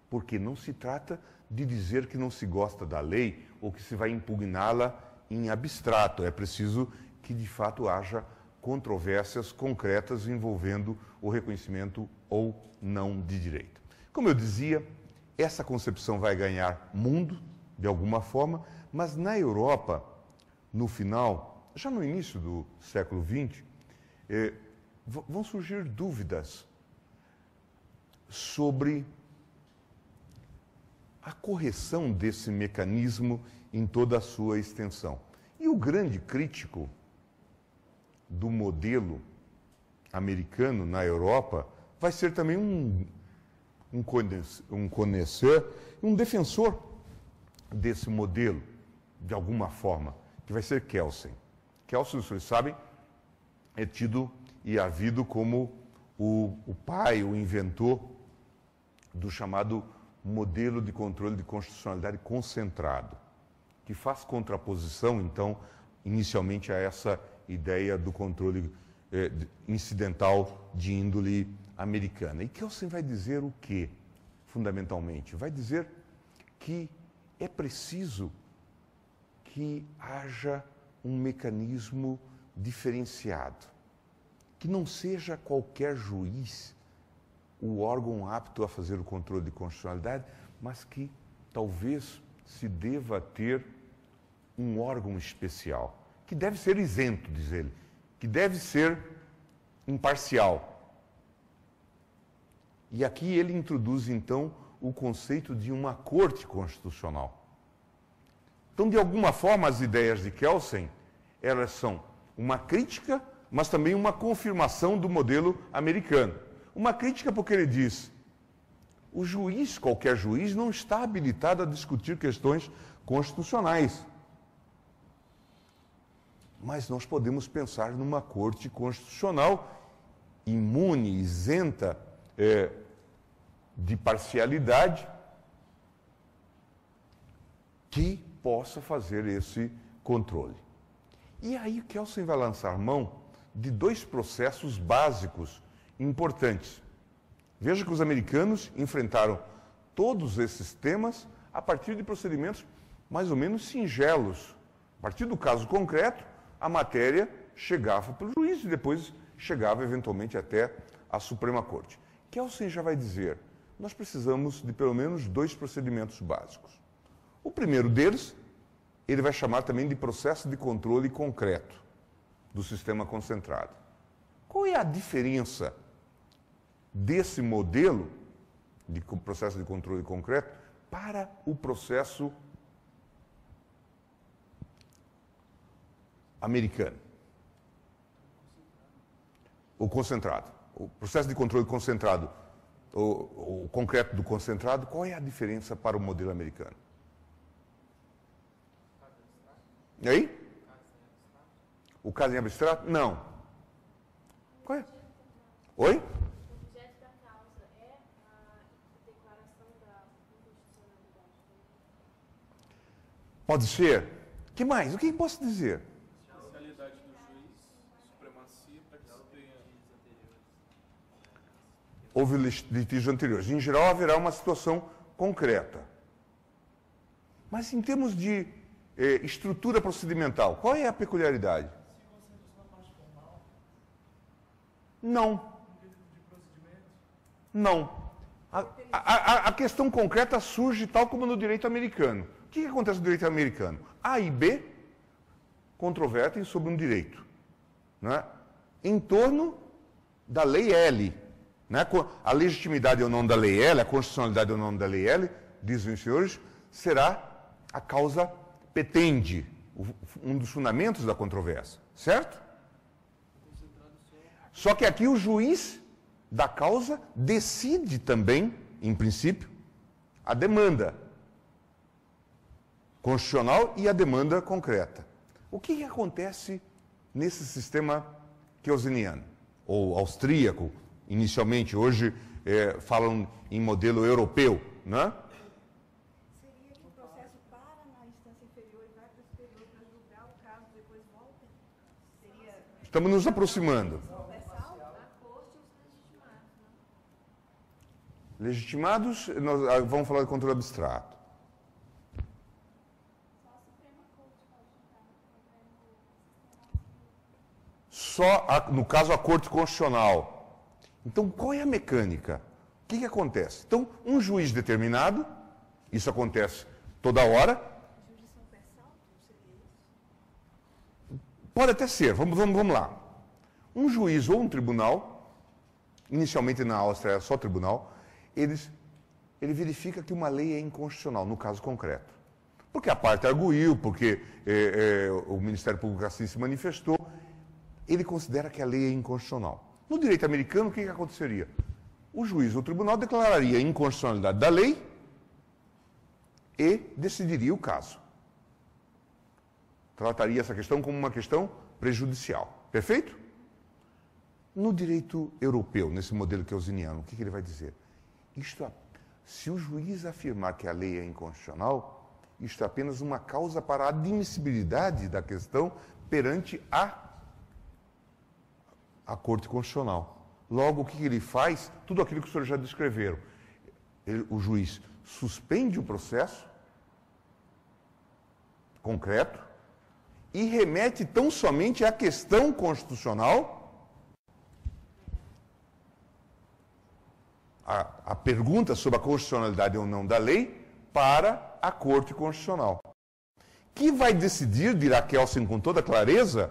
porque não se trata de dizer que não se gosta da lei ou que se vai impugná-la em abstrato, é preciso que de fato haja controvérsias concretas envolvendo o reconhecimento ou não de direito. Como eu dizia, essa concepção vai ganhar mundo de alguma forma, mas na Europa, no final, já no início do século XX, eh, vão surgir dúvidas sobre a correção desse mecanismo em toda a sua extensão. E o grande crítico do modelo americano na Europa vai ser também um, um, um conhecer, um defensor desse modelo, de alguma forma, que vai ser Kelsen. Kelsen, vocês sabem, é tido e havido como o, o pai, o inventor do chamado modelo de controle de constitucionalidade concentrado que faz contraposição, então, inicialmente a essa ideia do controle eh, incidental de índole americana. E Kelsen vai dizer o quê, fundamentalmente? Vai dizer que é preciso que haja um mecanismo diferenciado, que não seja qualquer juiz o órgão apto a fazer o controle de constitucionalidade, mas que talvez se deva ter um órgão especial, que deve ser isento, diz ele, que deve ser imparcial. E aqui ele introduz então o conceito de uma corte constitucional. Então, de alguma forma, as ideias de Kelsen, elas são uma crítica, mas também uma confirmação do modelo americano. Uma crítica porque ele diz o juiz, qualquer juiz, não está habilitado a discutir questões constitucionais. Mas nós podemos pensar numa corte constitucional imune, isenta é, de parcialidade, que possa fazer esse controle. E aí Kelsen vai lançar mão de dois processos básicos importantes. Veja que os americanos enfrentaram todos esses temas a partir de procedimentos mais ou menos singelos. A partir do caso concreto, a matéria chegava para o juiz e depois chegava eventualmente até a Suprema Corte. Kelsen já vai dizer: nós precisamos de pelo menos dois procedimentos básicos. O primeiro deles, ele vai chamar também de processo de controle concreto do sistema concentrado. Qual é a diferença desse modelo de processo de controle concreto para o processo americano. O concentrado. O processo de controle concentrado, o, o, concreto do concentrado, qual é a diferença para o modelo americano? E aí? O caso em abstrato? Não. Qual é? Oi? Pode ser? que mais? O que posso dizer? Especialidade do juiz, supremacia para disciplina. Houve litígios anteriores. Em geral, haverá uma situação concreta. Mas em termos de eh, estrutura procedimental, qual é a peculiaridade? Não. Não. A, a, a questão concreta surge tal como no direito americano que, que acontece no direito americano? A e B controvertem sobre um direito, né? em torno da lei L. Né? A legitimidade ou não da lei L, a constitucionalidade ou não da lei L, dizem os senhores, será a causa petende, um dos fundamentos da controvérsia, certo? Só que aqui o juiz da causa decide também, em princípio, a demanda constitucional e a demanda concreta. O que, que acontece nesse sistema keusiniano, ou austríaco, inicialmente, hoje é, falam em modelo europeu, né? Seria que o processo para na instância inferior e vai para superior para julgar o caso, depois volta? Estamos nos aproximando. Né? Legitimados, nós ah, vamos falar de controle abstrato. só, a, no caso, a Corte Constitucional. Então, qual é a mecânica? O que, que acontece? Então, um juiz determinado, isso acontece toda hora. Pode até ser, vamos, vamos, vamos lá. Um juiz ou um tribunal, inicialmente na Áustria era só tribunal, eles, ele verifica que uma lei é inconstitucional, no caso concreto. Porque a parte arguiu, porque é, é, o Ministério Público assim se manifestou, ele considera que a lei é inconstitucional. No direito americano, o que, que aconteceria? O juiz, o tribunal, declararia a inconstitucionalidade da lei e decidiria o caso. Trataria essa questão como uma questão prejudicial. Perfeito? No direito europeu, nesse modelo keusiniano, o que, que ele vai dizer? Isto, é, se o juiz afirmar que a lei é inconstitucional, isto é apenas uma causa para a admissibilidade da questão perante a a Corte Constitucional. Logo, o que ele faz? Tudo aquilo que os senhores já descreveram. Ele, o juiz suspende o processo concreto e remete tão somente à questão constitucional, a, a pergunta sobre a constitucionalidade ou não da lei, para a Corte Constitucional. Que vai decidir, dirá Kelsen com toda clareza,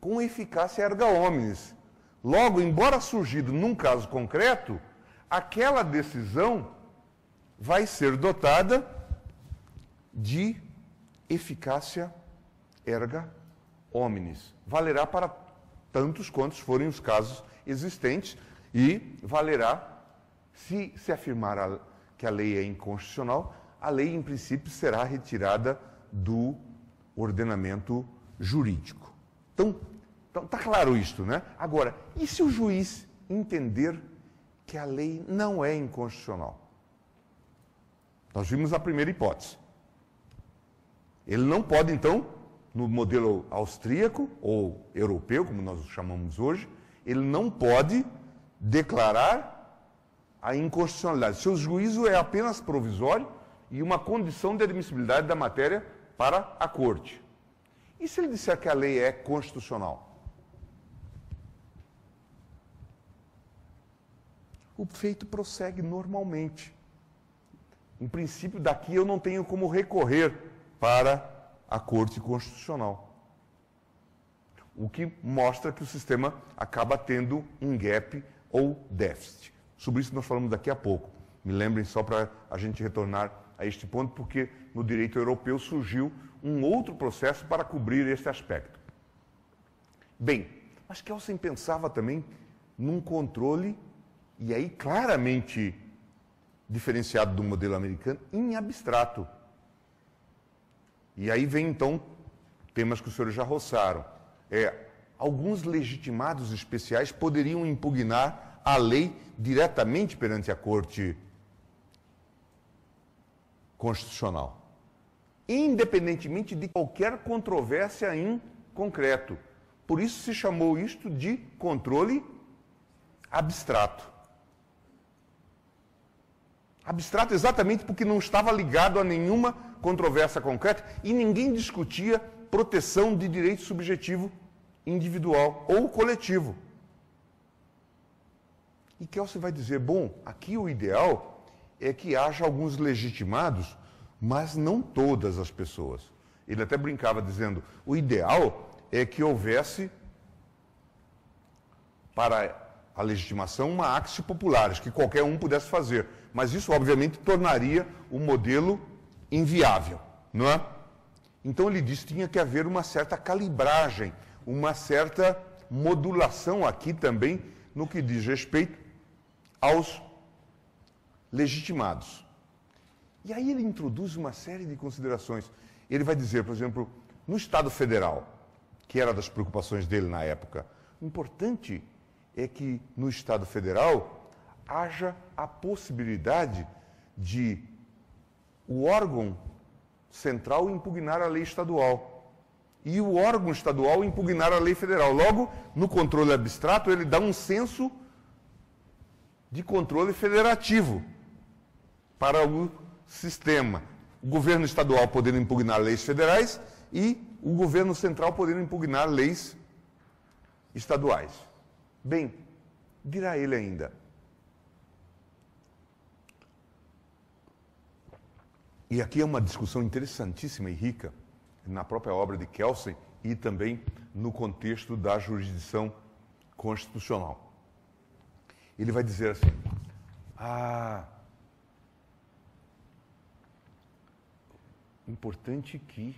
com eficácia erga omnes. Logo, embora surgido num caso concreto, aquela decisão vai ser dotada de eficácia erga omnes. Valerá para tantos quantos forem os casos existentes e valerá se se afirmar a, que a lei é inconstitucional, a lei em princípio será retirada do ordenamento jurídico. Então, está então, claro isto, né? Agora, e se o juiz entender que a lei não é inconstitucional? Nós vimos a primeira hipótese. Ele não pode, então, no modelo austríaco ou europeu, como nós o chamamos hoje, ele não pode declarar a inconstitucionalidade. Seu juízo é apenas provisório e uma condição de admissibilidade da matéria para a corte. E se ele disser que a lei é constitucional? O feito prossegue normalmente. Em princípio, daqui eu não tenho como recorrer para a Corte Constitucional. O que mostra que o sistema acaba tendo um gap ou déficit. Sobre isso nós falamos daqui a pouco. Me lembrem só para a gente retornar a este ponto, porque no direito europeu surgiu um outro processo para cobrir este aspecto. Bem, mas Kelsen pensava também num controle, e aí claramente diferenciado do modelo americano, em abstrato. E aí vem então temas que os senhores já roçaram. É, alguns legitimados especiais poderiam impugnar a lei diretamente perante a Corte Constitucional independentemente de qualquer controvérsia em concreto. Por isso se chamou isto de controle abstrato. Abstrato exatamente porque não estava ligado a nenhuma controvérsia concreta e ninguém discutia proteção de direito subjetivo individual ou coletivo. E Kelsey vai dizer: bom, aqui o ideal é que haja alguns legitimados mas não todas as pessoas. Ele até brincava dizendo: o ideal é que houvesse para a legitimação uma axe populares, que qualquer um pudesse fazer. Mas isso, obviamente, tornaria o modelo inviável, não é? Então ele diz que tinha que haver uma certa calibragem, uma certa modulação aqui também no que diz respeito aos legitimados. E aí ele introduz uma série de considerações. Ele vai dizer, por exemplo, no Estado Federal, que era das preocupações dele na época, o importante é que no Estado Federal haja a possibilidade de o órgão central impugnar a lei estadual e o órgão estadual impugnar a lei federal. Logo, no controle abstrato, ele dá um senso de controle federativo para o sistema, o governo estadual podendo impugnar leis federais e o governo central podendo impugnar leis estaduais. Bem, dirá ele ainda. E aqui é uma discussão interessantíssima e rica na própria obra de Kelsen e também no contexto da jurisdição constitucional. Ele vai dizer assim: ah, importante que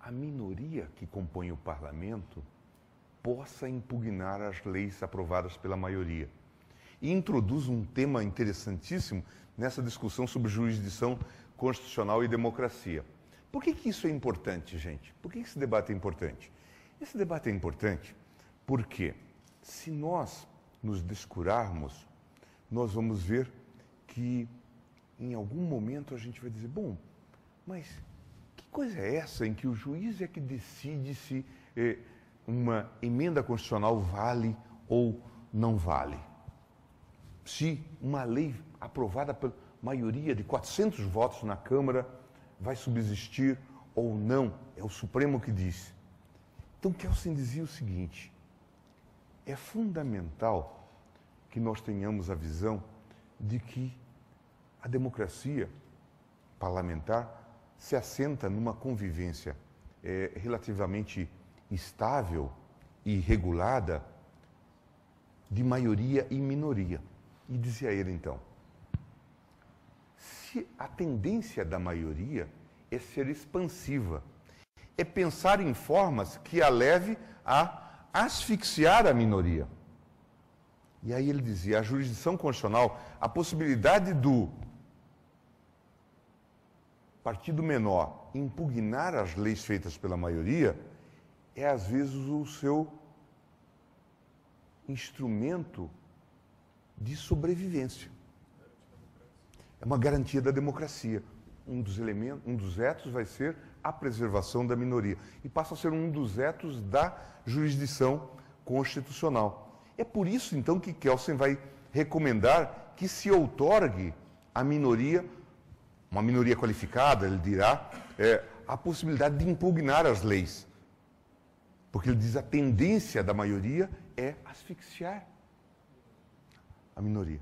a minoria que compõe o parlamento possa impugnar as leis aprovadas pela maioria. E introduz um tema interessantíssimo nessa discussão sobre jurisdição constitucional e democracia. Por que, que isso é importante, gente? Por que, que esse debate é importante? Esse debate é importante porque, se nós nos descurarmos, nós vamos ver que, em algum momento, a gente vai dizer: bom, mas que coisa é essa em que o juiz é que decide se eh, uma emenda constitucional vale ou não vale? Se uma lei aprovada pela maioria de 400 votos na Câmara vai subsistir ou não, é o Supremo que diz. Então, Kelsen dizia o seguinte: é fundamental que nós tenhamos a visão de que a democracia parlamentar se assenta numa convivência é, relativamente estável e regulada de maioria e minoria. E dizia ele então: se a tendência da maioria é ser expansiva, é pensar em formas que a leve a asfixiar a minoria. E aí ele dizia: a jurisdição constitucional, a possibilidade do partido menor impugnar as leis feitas pela maioria é, às vezes, o seu instrumento de sobrevivência. É uma garantia da democracia. Um dos elementos, um dos etos vai ser a preservação da minoria e passa a ser um dos etos da jurisdição constitucional. É por isso então que Kelsen vai recomendar que se outorgue à minoria uma minoria qualificada, ele dirá, é, a possibilidade de impugnar as leis. Porque ele diz a tendência da maioria é asfixiar a minoria.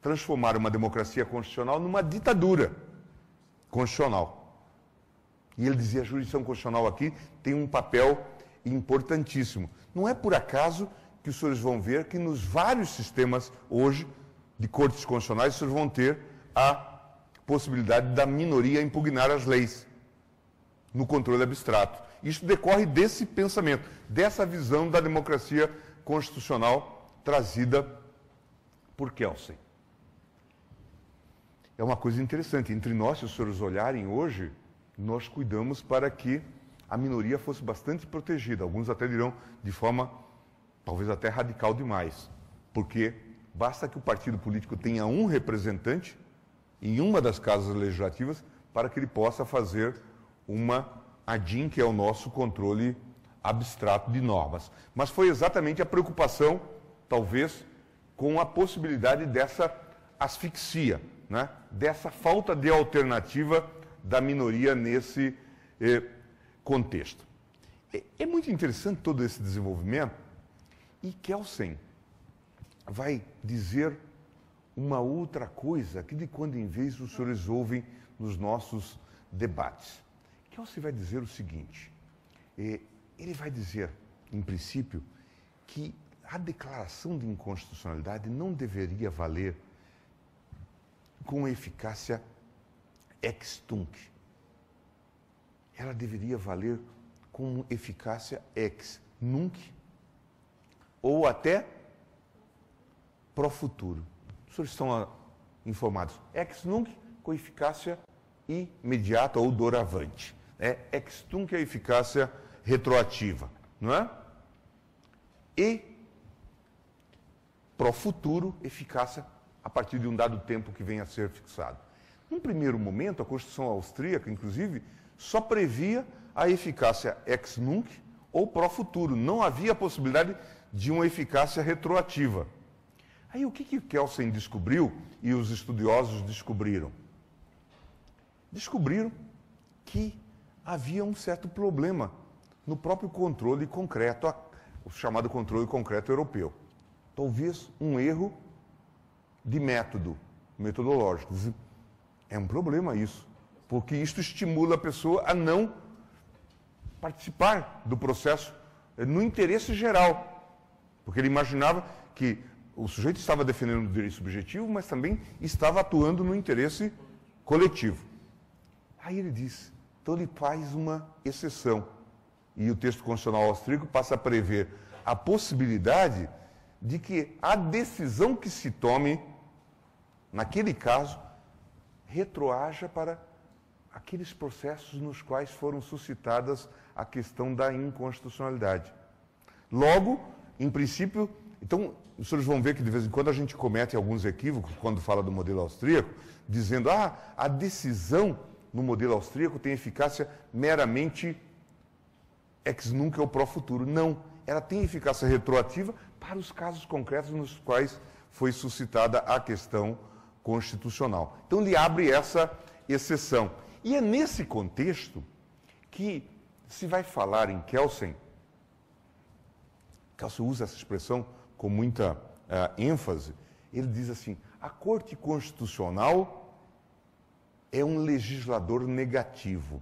Transformar uma democracia constitucional numa ditadura constitucional. E ele dizia a jurisdição constitucional aqui tem um papel importantíssimo. Não é por acaso que os senhores vão ver que nos vários sistemas hoje de cortes constitucionais, os senhores vão ter a possibilidade da minoria impugnar as leis no controle abstrato. Isso decorre desse pensamento, dessa visão da democracia constitucional trazida por Kelsen. É uma coisa interessante. Entre nós, se os senhores olharem hoje, nós cuidamos para que a minoria fosse bastante protegida. Alguns até dirão de forma talvez até radical demais, porque basta que o partido político tenha um representante em uma das casas legislativas para que ele possa fazer uma ADIM, que é o nosso controle abstrato de normas. Mas foi exatamente a preocupação, talvez, com a possibilidade dessa asfixia, né? dessa falta de alternativa da minoria nesse eh, contexto. É, é muito interessante todo esse desenvolvimento e Kelsen vai dizer uma outra coisa que de quando em vez os senhores ouvem nos nossos debates. Kelsey vai dizer o seguinte: é, ele vai dizer, em princípio, que a declaração de inconstitucionalidade não deveria valer com eficácia ex tunc. Ela deveria valer com eficácia ex nunc ou até pro futuro os senhores estão informados. Ex nunc com eficácia imediata ou doravante. Né? Ex nunc é eficácia retroativa, não é? E pro futuro, eficácia a partir de um dado tempo que venha a ser fixado. Num primeiro momento, a Constituição austríaca, inclusive, só previa a eficácia ex nunc ou pro futuro. Não havia possibilidade de uma eficácia retroativa. Aí o que, que Kelsen descobriu e os estudiosos descobriram? Descobriram que havia um certo problema no próprio controle concreto, o chamado controle concreto europeu. Talvez então, um erro de método metodológico. É um problema isso, porque isto estimula a pessoa a não participar do processo no interesse geral, porque ele imaginava que o sujeito estava defendendo o direito subjetivo, mas também estava atuando no interesse coletivo. Aí ele diz, então ele faz uma exceção. E o texto constitucional austríaco passa a prever a possibilidade de que a decisão que se tome, naquele caso, retroaja para aqueles processos nos quais foram suscitadas a questão da inconstitucionalidade. Logo, em princípio, então, os senhores vão ver que de vez em quando a gente comete alguns equívocos quando fala do modelo austríaco, dizendo, ah, a decisão no modelo austríaco tem eficácia meramente ex nunc ou pro futuro. Não, ela tem eficácia retroativa para os casos concretos nos quais foi suscitada a questão constitucional. Então, lhe abre essa exceção. E é nesse contexto que se vai falar em Kelsen, Kelsen usa essa expressão com muita uh, ênfase, ele diz assim: a Corte Constitucional é um legislador negativo.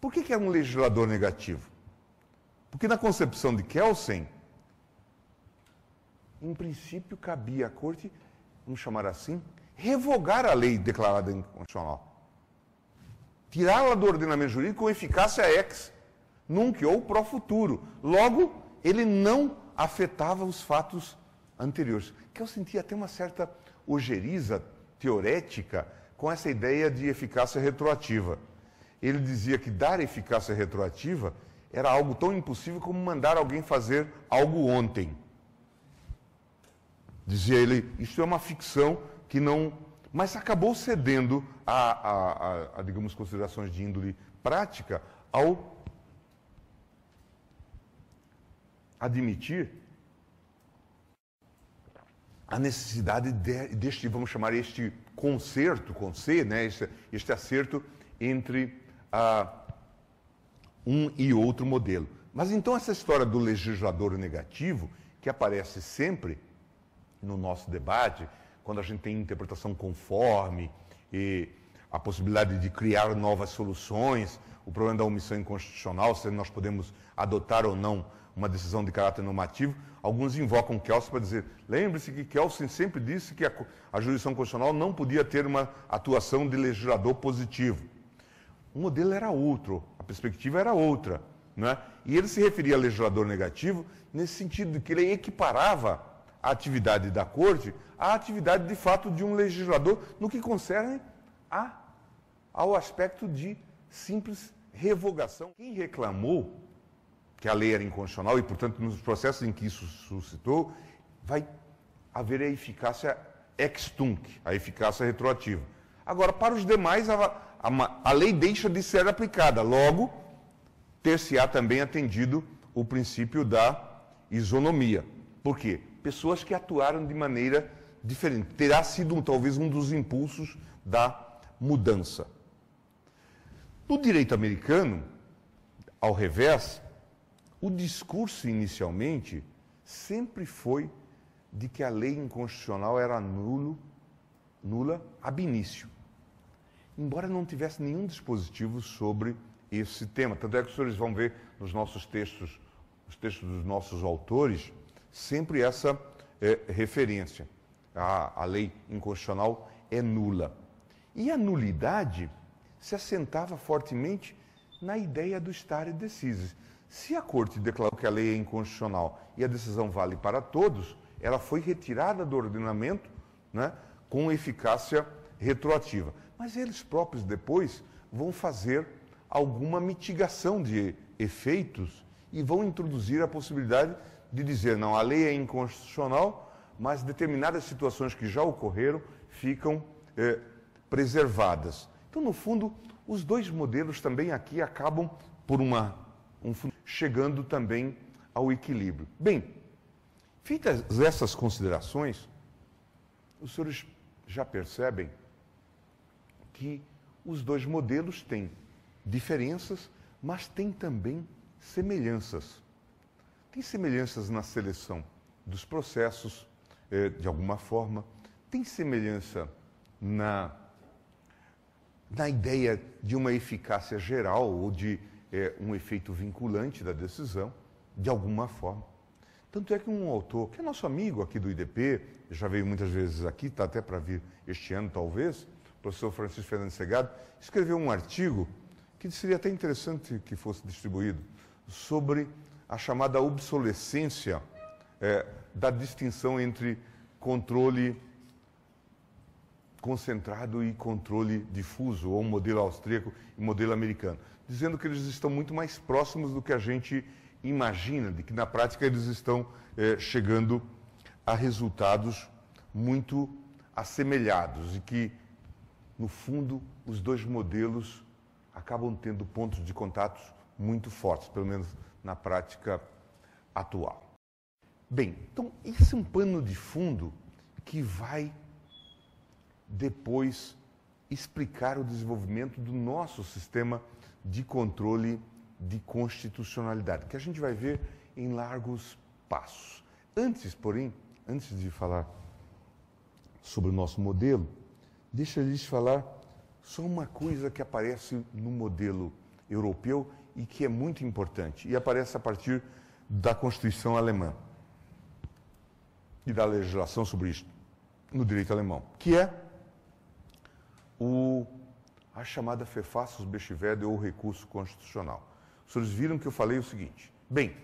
Por que, que é um legislador negativo? Porque na concepção de Kelsen, em princípio cabia à Corte, vamos chamar assim, revogar a lei declarada inconstitucional. Tirá-la do ordenamento jurídico com eficácia ex, nunca ou pro futuro. Logo, ele não afetava os fatos anteriores. Que eu sentia até uma certa ojeriza teorética com essa ideia de eficácia retroativa. Ele dizia que dar eficácia retroativa era algo tão impossível como mandar alguém fazer algo ontem. Dizia ele, isso é uma ficção que não. Mas acabou cedendo a, a, a, a digamos, considerações de índole prática ao admitir a necessidade de, deste, vamos chamar este concerto com C, né, este, este acerto entre ah, um e outro modelo. Mas então essa história do legislador negativo, que aparece sempre no nosso debate, quando a gente tem interpretação conforme e a possibilidade de criar novas soluções, o problema da omissão inconstitucional, se nós podemos adotar ou não uma decisão de caráter normativo. Alguns invocam Kelsen para dizer, lembre-se que Kelsen sempre disse que a, a jurisdição constitucional não podia ter uma atuação de legislador positivo. O modelo era outro, a perspectiva era outra. Né? E ele se referia a legislador negativo nesse sentido de que ele equiparava a atividade da corte à atividade de fato de um legislador no que concerne a, ao aspecto de simples revogação. Quem reclamou que a lei era inconstitucional e, portanto, nos processos em que isso suscitou, vai haver a eficácia ex tunc, a eficácia retroativa. Agora, para os demais, a, a, a lei deixa de ser aplicada, logo, ter-se-á também atendido o princípio da isonomia. Por quê? Pessoas que atuaram de maneira diferente. Terá sido talvez um dos impulsos da mudança. No direito americano, ao revés, o discurso inicialmente sempre foi de que a lei inconstitucional era nulo, nula ab início, embora não tivesse nenhum dispositivo sobre esse tema. Tanto é que os senhores vão ver nos nossos textos, os textos dos nossos autores, sempre essa é, referência. A, a lei inconstitucional é nula. E a nulidade se assentava fortemente na ideia do stare decisis. Se a Corte declarou que a lei é inconstitucional e a decisão vale para todos, ela foi retirada do ordenamento né, com eficácia retroativa. Mas eles próprios depois vão fazer alguma mitigação de efeitos e vão introduzir a possibilidade de dizer, não, a lei é inconstitucional, mas determinadas situações que já ocorreram ficam eh, preservadas. Então, no fundo, os dois modelos também aqui acabam por uma um chegando também ao equilíbrio. Bem, feitas essas considerações, os senhores já percebem que os dois modelos têm diferenças, mas têm também semelhanças. Tem semelhanças na seleção dos processos, eh, de alguma forma, tem semelhança na, na ideia de uma eficácia geral ou de é, um efeito vinculante da decisão, de alguma forma. Tanto é que um autor, que é nosso amigo aqui do IDP, já veio muitas vezes aqui, está até para vir este ano talvez, o professor Francisco Fernandes Segado, escreveu um artigo que seria até interessante que fosse distribuído, sobre a chamada obsolescência é, da distinção entre controle concentrado e controle difuso, ou modelo austríaco e modelo americano dizendo que eles estão muito mais próximos do que a gente imagina, de que na prática eles estão eh, chegando a resultados muito assemelhados e que, no fundo, os dois modelos acabam tendo pontos de contatos muito fortes, pelo menos na prática atual. Bem, então esse é um pano de fundo que vai depois explicar o desenvolvimento do nosso sistema de controle de constitucionalidade, que a gente vai ver em largos passos. Antes, porém, antes de falar sobre o nosso modelo, deixa eu lhes falar só uma coisa que aparece no modelo europeu e que é muito importante, e aparece a partir da Constituição alemã e da legislação sobre isso no direito alemão, que é o a chamada Fefaços Bechivede ou recurso constitucional. Os senhores viram que eu falei o seguinte: bem,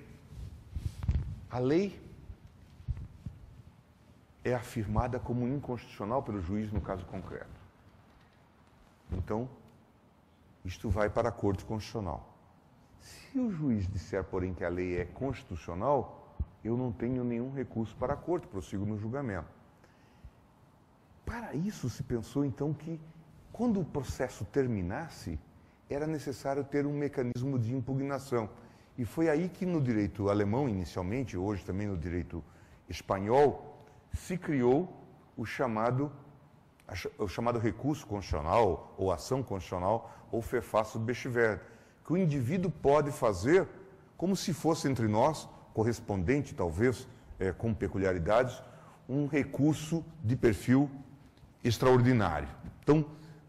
a lei é afirmada como inconstitucional pelo juiz no caso concreto. Então, isto vai para a Corte Constitucional. Se o juiz disser, porém, que a lei é constitucional, eu não tenho nenhum recurso para a Corte, prossigo no julgamento. Para isso se pensou então que quando o processo terminasse, era necessário ter um mecanismo de impugnação. E foi aí que no direito alemão, inicialmente, hoje também no direito espanhol, se criou o chamado, o chamado recurso constitucional, ou ação constitucional, ou fefaço bestiver que o indivíduo pode fazer como se fosse entre nós, correspondente talvez, é, com peculiaridades, um recurso de perfil extraordinário. Então,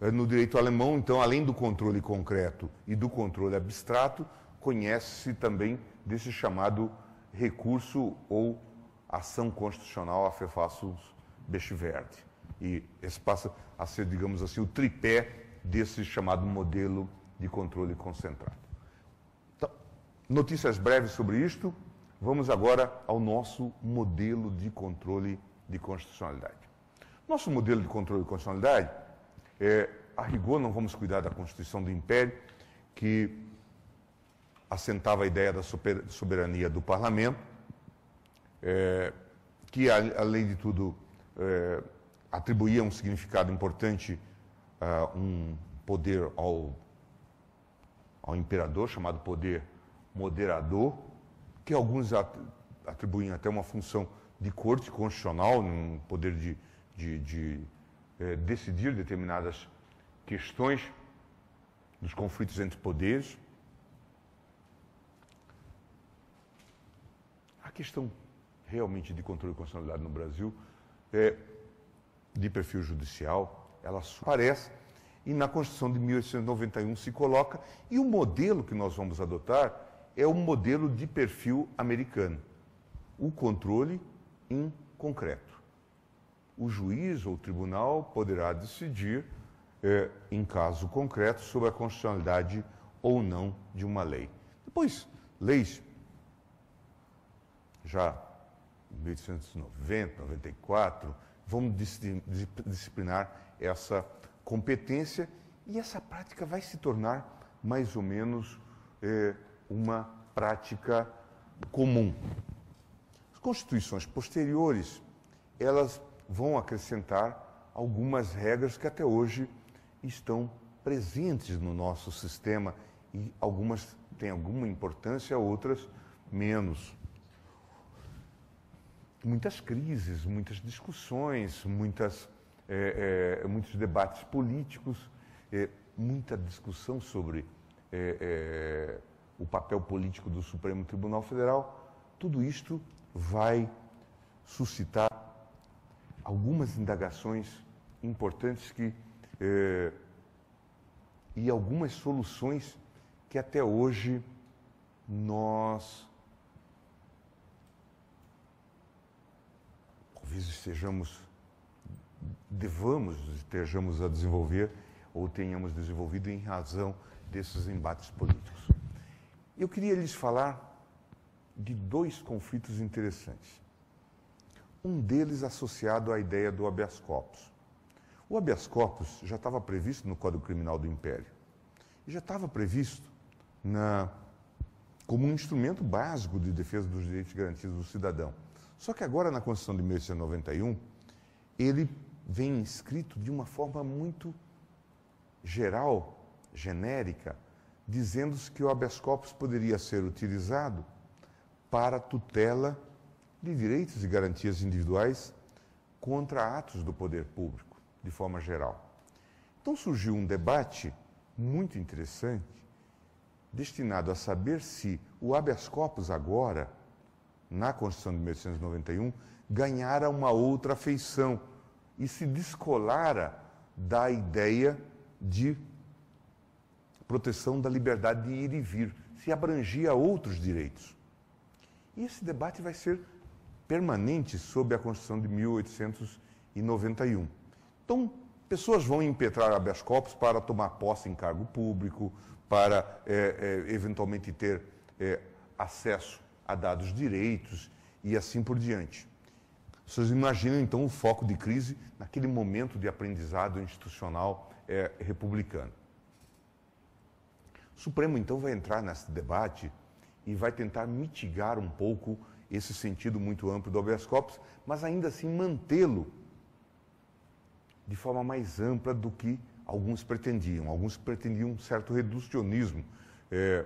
é, no direito alemão, então, além do controle concreto e do controle abstrato, conhece-se também desse chamado recurso ou ação constitucional a fefassus bechiverde. E esse passa a ser, digamos assim, o tripé desse chamado modelo de controle concentrado. Então, notícias breves sobre isto. Vamos agora ao nosso modelo de controle de constitucionalidade. Nosso modelo de controle de constitucionalidade é, a rigor, não vamos cuidar da Constituição do Império, que assentava a ideia da soberania do parlamento, é, que, além de tudo, é, atribuía um significado importante, uh, um poder ao, ao imperador, chamado poder moderador, que alguns atribuem até uma função de corte constitucional, um poder de, de, de eh, decidir determinadas questões dos conflitos entre poderes. A questão realmente de controle e constitucionalidade no Brasil é de perfil judicial, ela aparece e na Constituição de 1891 se coloca e o modelo que nós vamos adotar é o modelo de perfil americano, o controle em concreto o juiz ou o tribunal poderá decidir, é, em caso concreto, sobre a constitucionalidade ou não de uma lei. Depois, leis já 1890, 94, vamos disciplinar essa competência e essa prática vai se tornar mais ou menos é, uma prática comum. As constituições posteriores, elas vão acrescentar algumas regras que até hoje estão presentes no nosso sistema e algumas têm alguma importância, outras menos. Muitas crises, muitas discussões, muitas, é, é, muitos debates políticos, é, muita discussão sobre é, é, o papel político do Supremo Tribunal Federal. Tudo isto vai suscitar algumas indagações importantes que eh, e algumas soluções que até hoje nós talvez estejamos devamos estejamos a desenvolver ou tenhamos desenvolvido em razão desses embates políticos. Eu queria lhes falar de dois conflitos interessantes um deles associado à ideia do habeas corpus. O habeas corpus já estava previsto no Código Criminal do Império e já estava previsto na, como um instrumento básico de defesa dos direitos garantidos do cidadão. Só que agora, na Constituição de 1891, ele vem escrito de uma forma muito geral, genérica, dizendo-se que o habeas corpus poderia ser utilizado para tutela de direitos e garantias individuais contra atos do poder público, de forma geral. Então surgiu um debate muito interessante destinado a saber se o habeas corpus agora, na Constituição de 1891, ganhara uma outra feição e se descolara da ideia de proteção da liberdade de ir e vir, se abrangia a outros direitos. E esse debate vai ser permanente sob a Constituição de 1891. Então, pessoas vão impetrar habeas corpus para tomar posse em cargo público, para é, é, eventualmente ter é, acesso a dados direitos e assim por diante. Vocês imaginam então o foco de crise naquele momento de aprendizado institucional republicano. O Supremo então vai entrar nesse debate e vai tentar mitigar um pouco esse sentido muito amplo do habeas corpus, mas ainda assim mantê-lo de forma mais ampla do que alguns pretendiam. Alguns pretendiam um certo reducionismo é,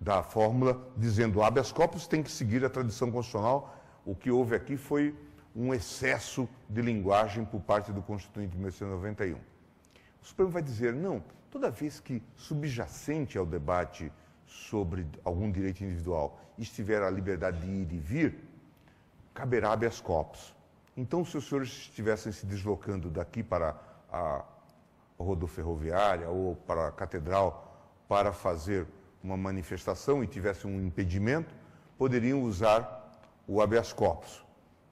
da fórmula, dizendo habeas corpus tem que seguir a tradição constitucional. O que houve aqui foi um excesso de linguagem por parte do Constituinte de 1991. O Supremo vai dizer, não, toda vez que subjacente ao debate sobre algum direito individual e estiver a liberdade de ir e vir, caberá habeas corpus. Então, se os senhores estivessem se deslocando daqui para a rodoferroviária ou para a catedral para fazer uma manifestação e tivessem um impedimento, poderiam usar o habeas corpus,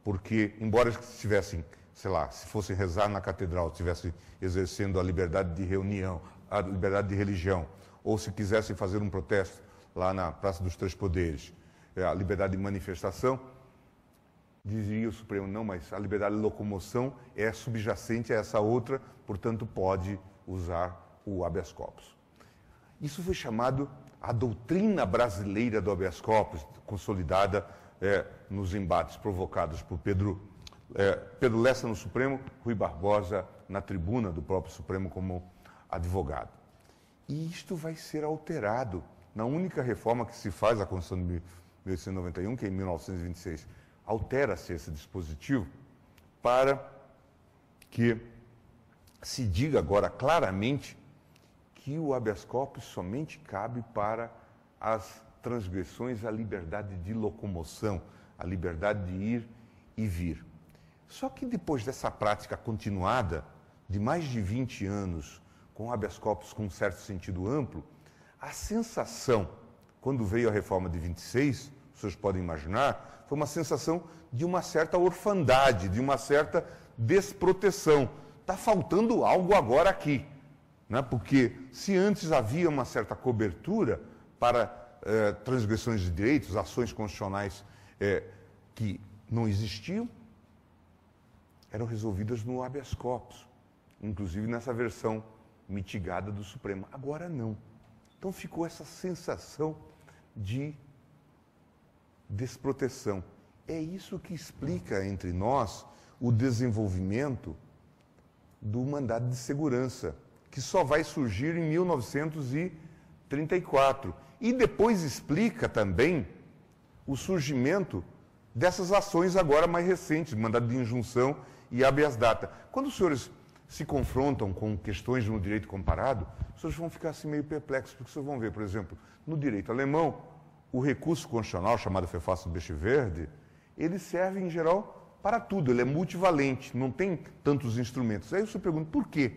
porque, embora estivessem, sei lá, se fossem rezar na catedral, estivessem exercendo a liberdade de reunião, a liberdade de religião, ou se quisessem fazer um protesto lá na Praça dos Três Poderes, é, a liberdade de manifestação, dizia o Supremo, não, mas a liberdade de locomoção é subjacente a essa outra, portanto pode usar o habeas corpus. Isso foi chamado a doutrina brasileira do habeas corpus, consolidada é, nos embates provocados por Pedro, é, Pedro Lessa no Supremo, Rui Barbosa na tribuna do próprio Supremo como advogado. E isto vai ser alterado na única reforma que se faz a Constituição de 1891, que é em 1926. Altera-se esse dispositivo para que se diga agora claramente que o habeas corpus somente cabe para as transgressões à liberdade de locomoção, à liberdade de ir e vir. Só que depois dessa prática continuada de mais de 20 anos com habeas corpus com um certo sentido amplo, a sensação, quando veio a reforma de 26, vocês podem imaginar, foi uma sensação de uma certa orfandade, de uma certa desproteção. Está faltando algo agora aqui. Né? Porque se antes havia uma certa cobertura para eh, transgressões de direitos, ações constitucionais eh, que não existiam, eram resolvidas no habeas corpus, inclusive nessa versão mitigada do Supremo. Agora não. Então ficou essa sensação de desproteção. É isso que explica entre nós o desenvolvimento do mandado de segurança, que só vai surgir em 1934. E depois explica também o surgimento dessas ações agora mais recentes, mandado de injunção e habeas data. Quando os senhores se confrontam com questões no direito comparado, as pessoas vão ficar assim meio perplexas, porque vocês vão ver, por exemplo, no direito alemão, o recurso constitucional chamado Fefácio do Beixe Verde, ele serve em geral para tudo, ele é multivalente, não tem tantos instrumentos. Aí você pergunta, por quê?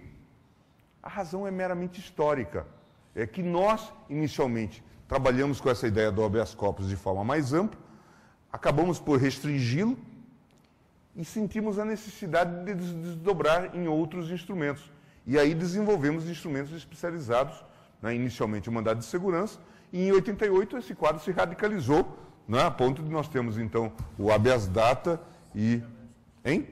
A razão é meramente histórica. É que nós, inicialmente, trabalhamos com essa ideia do habeas corpus de forma mais ampla, acabamos por restringi-lo e sentimos a necessidade de desdobrar em outros instrumentos. E aí desenvolvemos instrumentos especializados, né, inicialmente o mandado de segurança, e em 88 esse quadro se radicalizou, né, a ponto de nós temos então o habeas data e... Hein?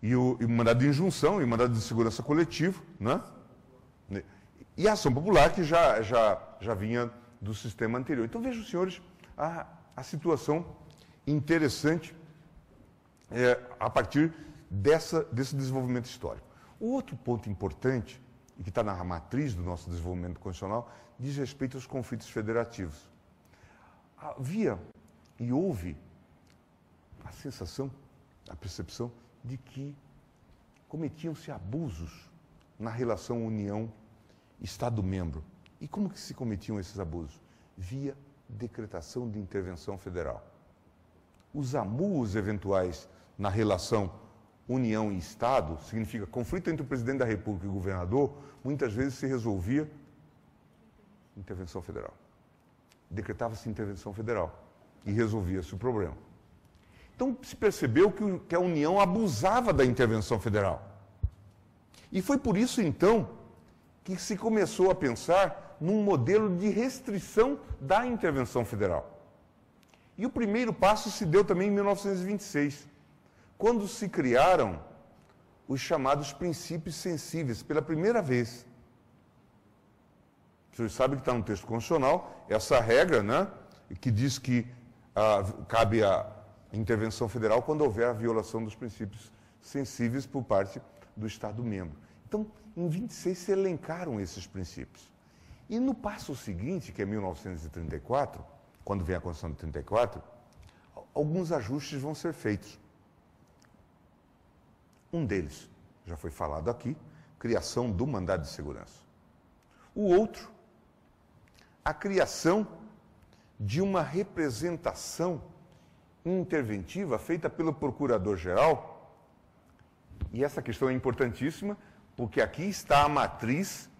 E o, e o mandado de injunção e o mandado de segurança coletivo, né? E a ação popular que já, já, já vinha do sistema anterior. Então vejam, senhores, a, a situação interessante é, a partir dessa, desse desenvolvimento histórico. O outro ponto importante, e que está na matriz do nosso desenvolvimento constitucional, diz respeito aos conflitos federativos. Havia e houve a sensação, a percepção de que cometiam-se abusos na relação União Estado-membro. E como que se cometiam esses abusos? Via decretação de intervenção federal os amuos eventuais na relação União e Estado, significa conflito entre o presidente da República e o governador, muitas vezes se resolvia intervenção federal. Decretava-se intervenção federal e resolvia-se o problema. Então se percebeu que a União abusava da intervenção federal. E foi por isso, então, que se começou a pensar num modelo de restrição da intervenção federal. E o primeiro passo se deu também em 1926, quando se criaram os chamados princípios sensíveis, pela primeira vez. Vocês sabem que está no texto constitucional essa regra, né? Que diz que ah, cabe a intervenção federal quando houver a violação dos princípios sensíveis por parte do Estado-membro. Então, em 26 se elencaram esses princípios. E no passo seguinte, que é 1934, quando vem a Constituição de 34, alguns ajustes vão ser feitos. Um deles, já foi falado aqui, criação do mandado de segurança. O outro, a criação de uma representação interventiva feita pelo Procurador-Geral. E essa questão é importantíssima, porque aqui está a matriz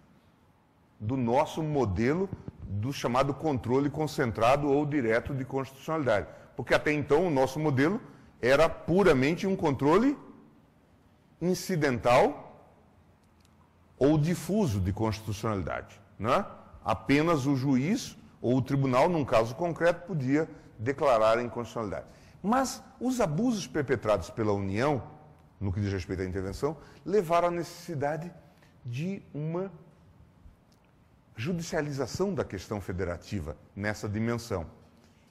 do nosso modelo do chamado controle concentrado ou direto de constitucionalidade. Porque até então o nosso modelo era puramente um controle incidental ou difuso de constitucionalidade. Né? Apenas o juiz ou o tribunal, num caso concreto, podia declarar a inconstitucionalidade. Mas os abusos perpetrados pela União, no que diz respeito à intervenção, levaram à necessidade de uma judicialização da questão federativa nessa dimensão.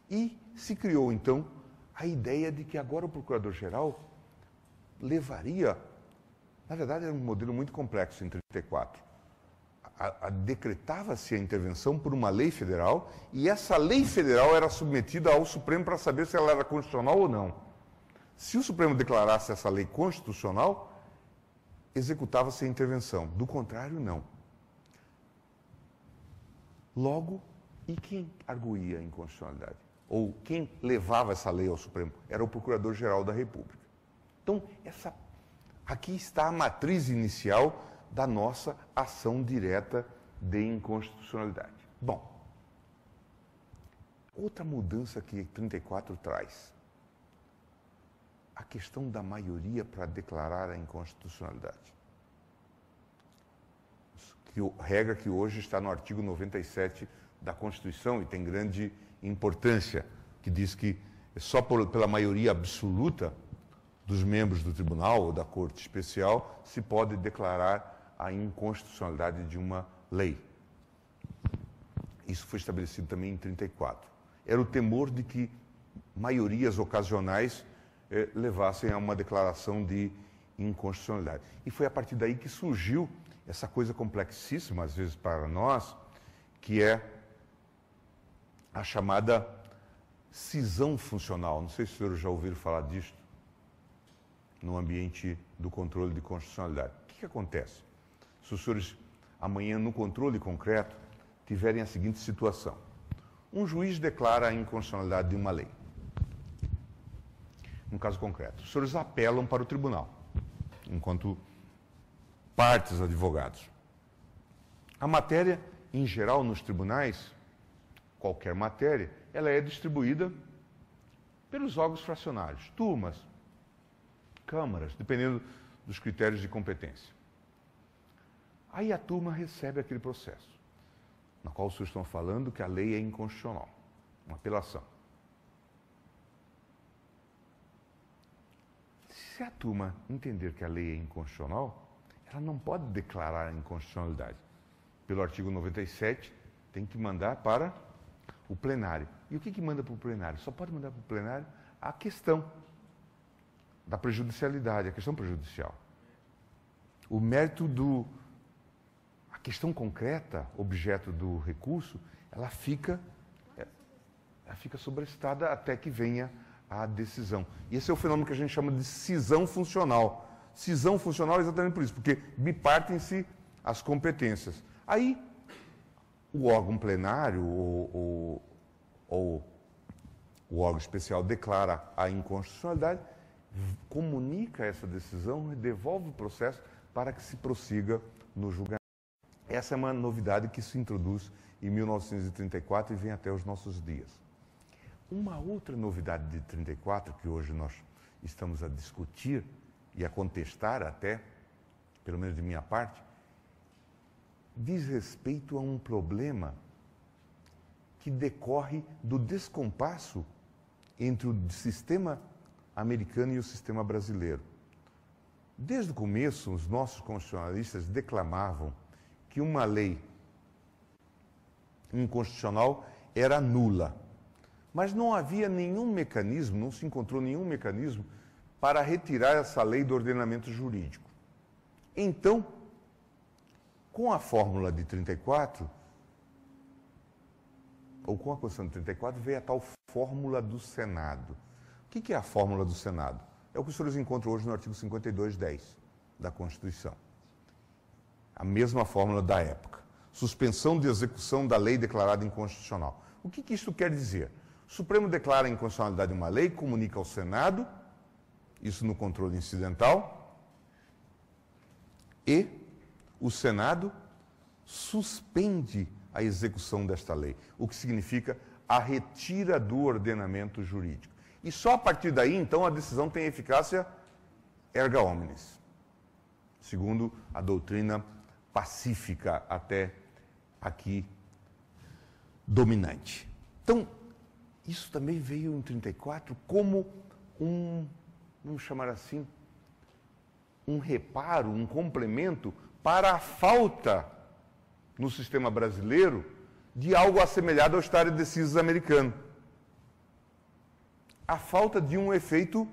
E se criou, então, a ideia de que agora o Procurador-Geral levaria. Na verdade, era um modelo muito complexo em 1934. Decretava-se a intervenção por uma lei federal e essa lei federal era submetida ao Supremo para saber se ela era constitucional ou não. Se o Supremo declarasse essa lei constitucional, executava-se a intervenção. Do contrário, não. Logo, e quem arguía a inconstitucionalidade? Ou quem levava essa lei ao Supremo? Era o Procurador-Geral da República. Então, essa, aqui está a matriz inicial da nossa ação direta de inconstitucionalidade. Bom, outra mudança que 34 traz, a questão da maioria para declarar a inconstitucionalidade que, regra que hoje está no artigo 97 da Constituição e tem grande importância, que diz que só por, pela maioria absoluta dos membros do tribunal ou da corte especial se pode declarar a inconstitucionalidade de uma lei. Isso foi estabelecido também em 34. Era o temor de que maiorias ocasionais eh, levassem a uma declaração de inconstitucionalidade. E foi a partir daí que surgiu essa coisa complexíssima, às vezes, para nós, que é a chamada cisão funcional. Não sei se os senhores já ouviram falar disto no ambiente do controle de constitucionalidade. O que, que acontece? Se os senhores amanhã no controle concreto tiverem a seguinte situação: um juiz declara a inconstitucionalidade de uma lei. No caso concreto, os senhores apelam para o tribunal, enquanto partes, advogados. A matéria, em geral, nos tribunais, qualquer matéria, ela é distribuída pelos órgãos fracionários, turmas, câmaras, dependendo dos critérios de competência. Aí a turma recebe aquele processo, na qual vocês estão falando que a lei é inconstitucional, uma apelação. Se a turma entender que a lei é inconstitucional, ela não pode declarar inconstitucionalidade. Pelo artigo 97, tem que mandar para o plenário. E o que, que manda para o plenário? Só pode mandar para o plenário a questão da prejudicialidade, a questão prejudicial. O mérito do. A questão concreta, objeto do recurso, ela fica, ela fica sobrestada até que venha a decisão. E esse é o fenômeno que a gente chama de cisão funcional cisão funcional é exatamente por isso, porque bipartem-se as competências. Aí, o órgão plenário ou, ou, ou o órgão especial declara a inconstitucionalidade, comunica essa decisão e devolve o processo para que se prossiga no julgamento. Essa é uma novidade que se introduz em 1934 e vem até os nossos dias. Uma outra novidade de 34 que hoje nós estamos a discutir e a contestar até, pelo menos de minha parte, diz respeito a um problema que decorre do descompasso entre o sistema americano e o sistema brasileiro. Desde o começo, os nossos constitucionalistas declamavam que uma lei inconstitucional era nula, mas não havia nenhum mecanismo, não se encontrou nenhum mecanismo para retirar essa lei do ordenamento jurídico. Então, com a fórmula de 34, ou com a Constituição de 34, veio a tal fórmula do Senado. O que é a fórmula do Senado? É o que os senhores encontram hoje no artigo 52.10 da Constituição. A mesma fórmula da época. Suspensão de execução da lei declarada inconstitucional. O que, isso quer dizer? O Supremo declara a inconstitucionalidade de uma lei, comunica ao Senado, isso no controle incidental, e o Senado suspende a execução desta lei, o que significa a retira do ordenamento jurídico. E só a partir daí, então, a decisão tem eficácia erga omnes, segundo a doutrina pacífica até aqui dominante. Então, isso também veio em 34 como um vamos chamar assim, um reparo, um complemento para a falta no sistema brasileiro de algo assemelhado ao estado decisos americano. A falta de um efeito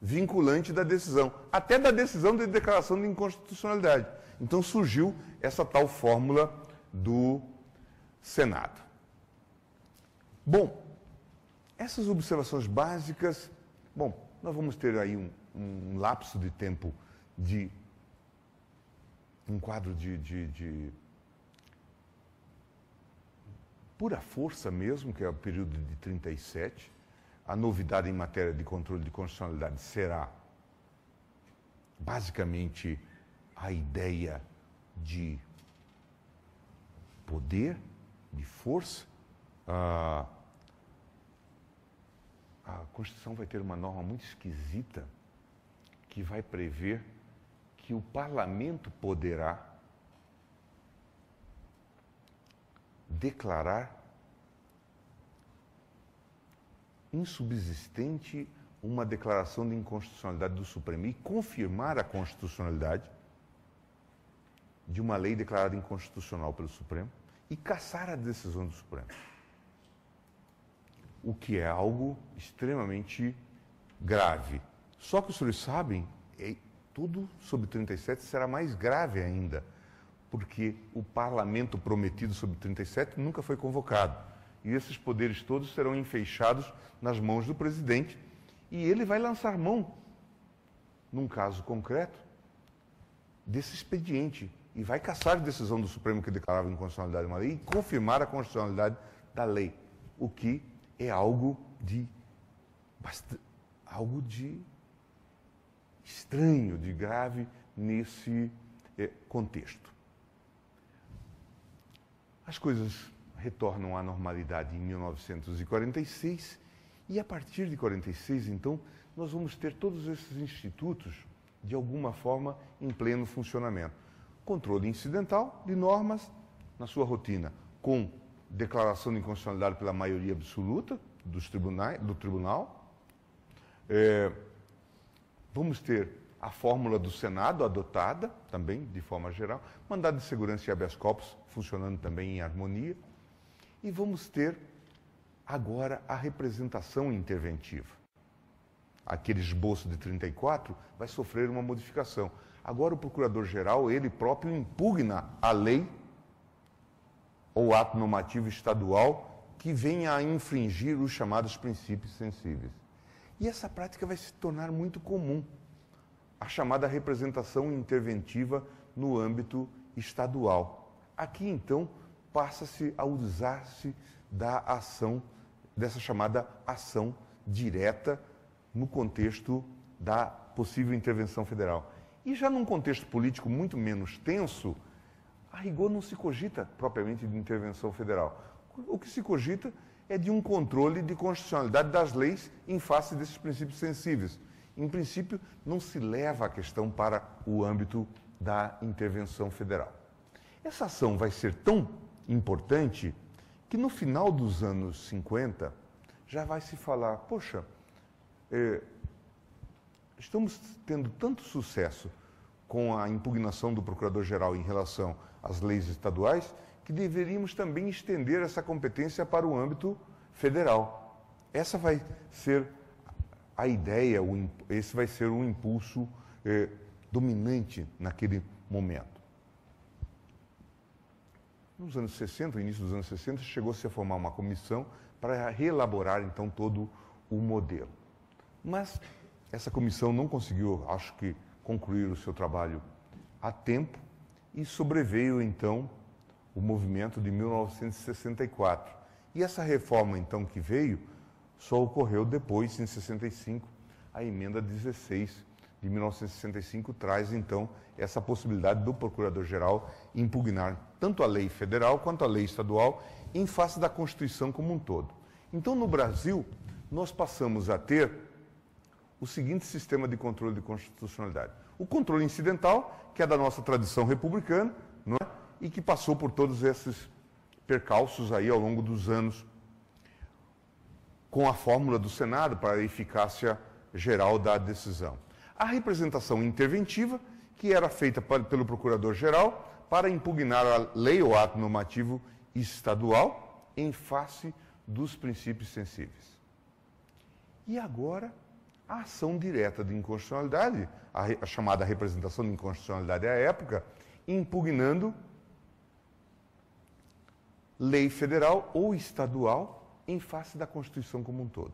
vinculante da decisão, até da decisão de declaração de inconstitucionalidade. Então surgiu essa tal fórmula do Senado. Bom, essas observações básicas, bom, nós vamos ter aí um, um lapso de tempo de um quadro de, de, de pura força mesmo, que é o período de 37. A novidade em matéria de controle de constitucionalidade será basicamente a ideia de poder, de força. Ah, a Constituição vai ter uma norma muito esquisita que vai prever que o parlamento poderá declarar insubsistente uma declaração de inconstitucionalidade do Supremo e confirmar a constitucionalidade de uma lei declarada inconstitucional pelo Supremo e caçar a decisão do Supremo o que é algo extremamente grave. Só que os senhores sabem, é, tudo sobre 37 será mais grave ainda, porque o parlamento prometido sobre 37 nunca foi convocado. E esses poderes todos serão enfeixados nas mãos do presidente e ele vai lançar mão, num caso concreto, desse expediente e vai caçar a decisão do Supremo que declarava inconstitucionalidade uma lei e confirmar a constitucionalidade da lei, o que é algo de algo de estranho, de grave nesse é, contexto. As coisas retornam à normalidade em 1946 e a partir de 46, então, nós vamos ter todos esses institutos de alguma forma em pleno funcionamento. Controle incidental de normas na sua rotina, com declaração de inconstitucionalidade pela maioria absoluta dos tribunais, do tribunal. É, vamos ter a fórmula do Senado adotada também, de forma geral, mandado de segurança e habeas corpus funcionando também em harmonia, e vamos ter agora a representação interventiva. Aquele esboço de 34 vai sofrer uma modificação. Agora o procurador-geral, ele próprio, impugna a lei ou ato normativo estadual que venha a infringir os chamados princípios sensíveis. E essa prática vai se tornar muito comum, a chamada representação interventiva no âmbito estadual. Aqui, então, passa-se a usar-se da ação, dessa chamada ação direta no contexto da possível intervenção federal. E já num contexto político muito menos tenso, a rigor não se cogita propriamente de intervenção federal. O que se cogita é de um controle de constitucionalidade das leis em face desses princípios sensíveis. Em princípio, não se leva a questão para o âmbito da intervenção federal. Essa ação vai ser tão importante que no final dos anos 50 já vai se falar: poxa, é, estamos tendo tanto sucesso com a impugnação do Procurador-Geral em relação as leis estaduais, que deveríamos também estender essa competência para o âmbito federal. Essa vai ser a ideia, esse vai ser um impulso eh, dominante naquele momento. Nos anos 60, início dos anos 60, chegou-se a formar uma comissão para reelaborar então todo o modelo. Mas essa comissão não conseguiu, acho que, concluir o seu trabalho a tempo e sobreveio então o movimento de 1964. E essa reforma então que veio só ocorreu depois, em 65, a emenda 16 de 1965 traz então essa possibilidade do procurador-geral impugnar tanto a lei federal quanto a lei estadual em face da Constituição como um todo. Então, no Brasil, nós passamos a ter o seguinte sistema de controle de constitucionalidade o controle incidental, que é da nossa tradição republicana, não é? e que passou por todos esses percalços aí ao longo dos anos com a fórmula do Senado para a eficácia geral da decisão. A representação interventiva, que era feita pelo Procurador-Geral para impugnar a lei ou ato normativo estadual em face dos princípios sensíveis. E agora a ação direta de inconstitucionalidade, a, re, a chamada representação de inconstitucionalidade à época, impugnando lei federal ou estadual em face da Constituição como um todo.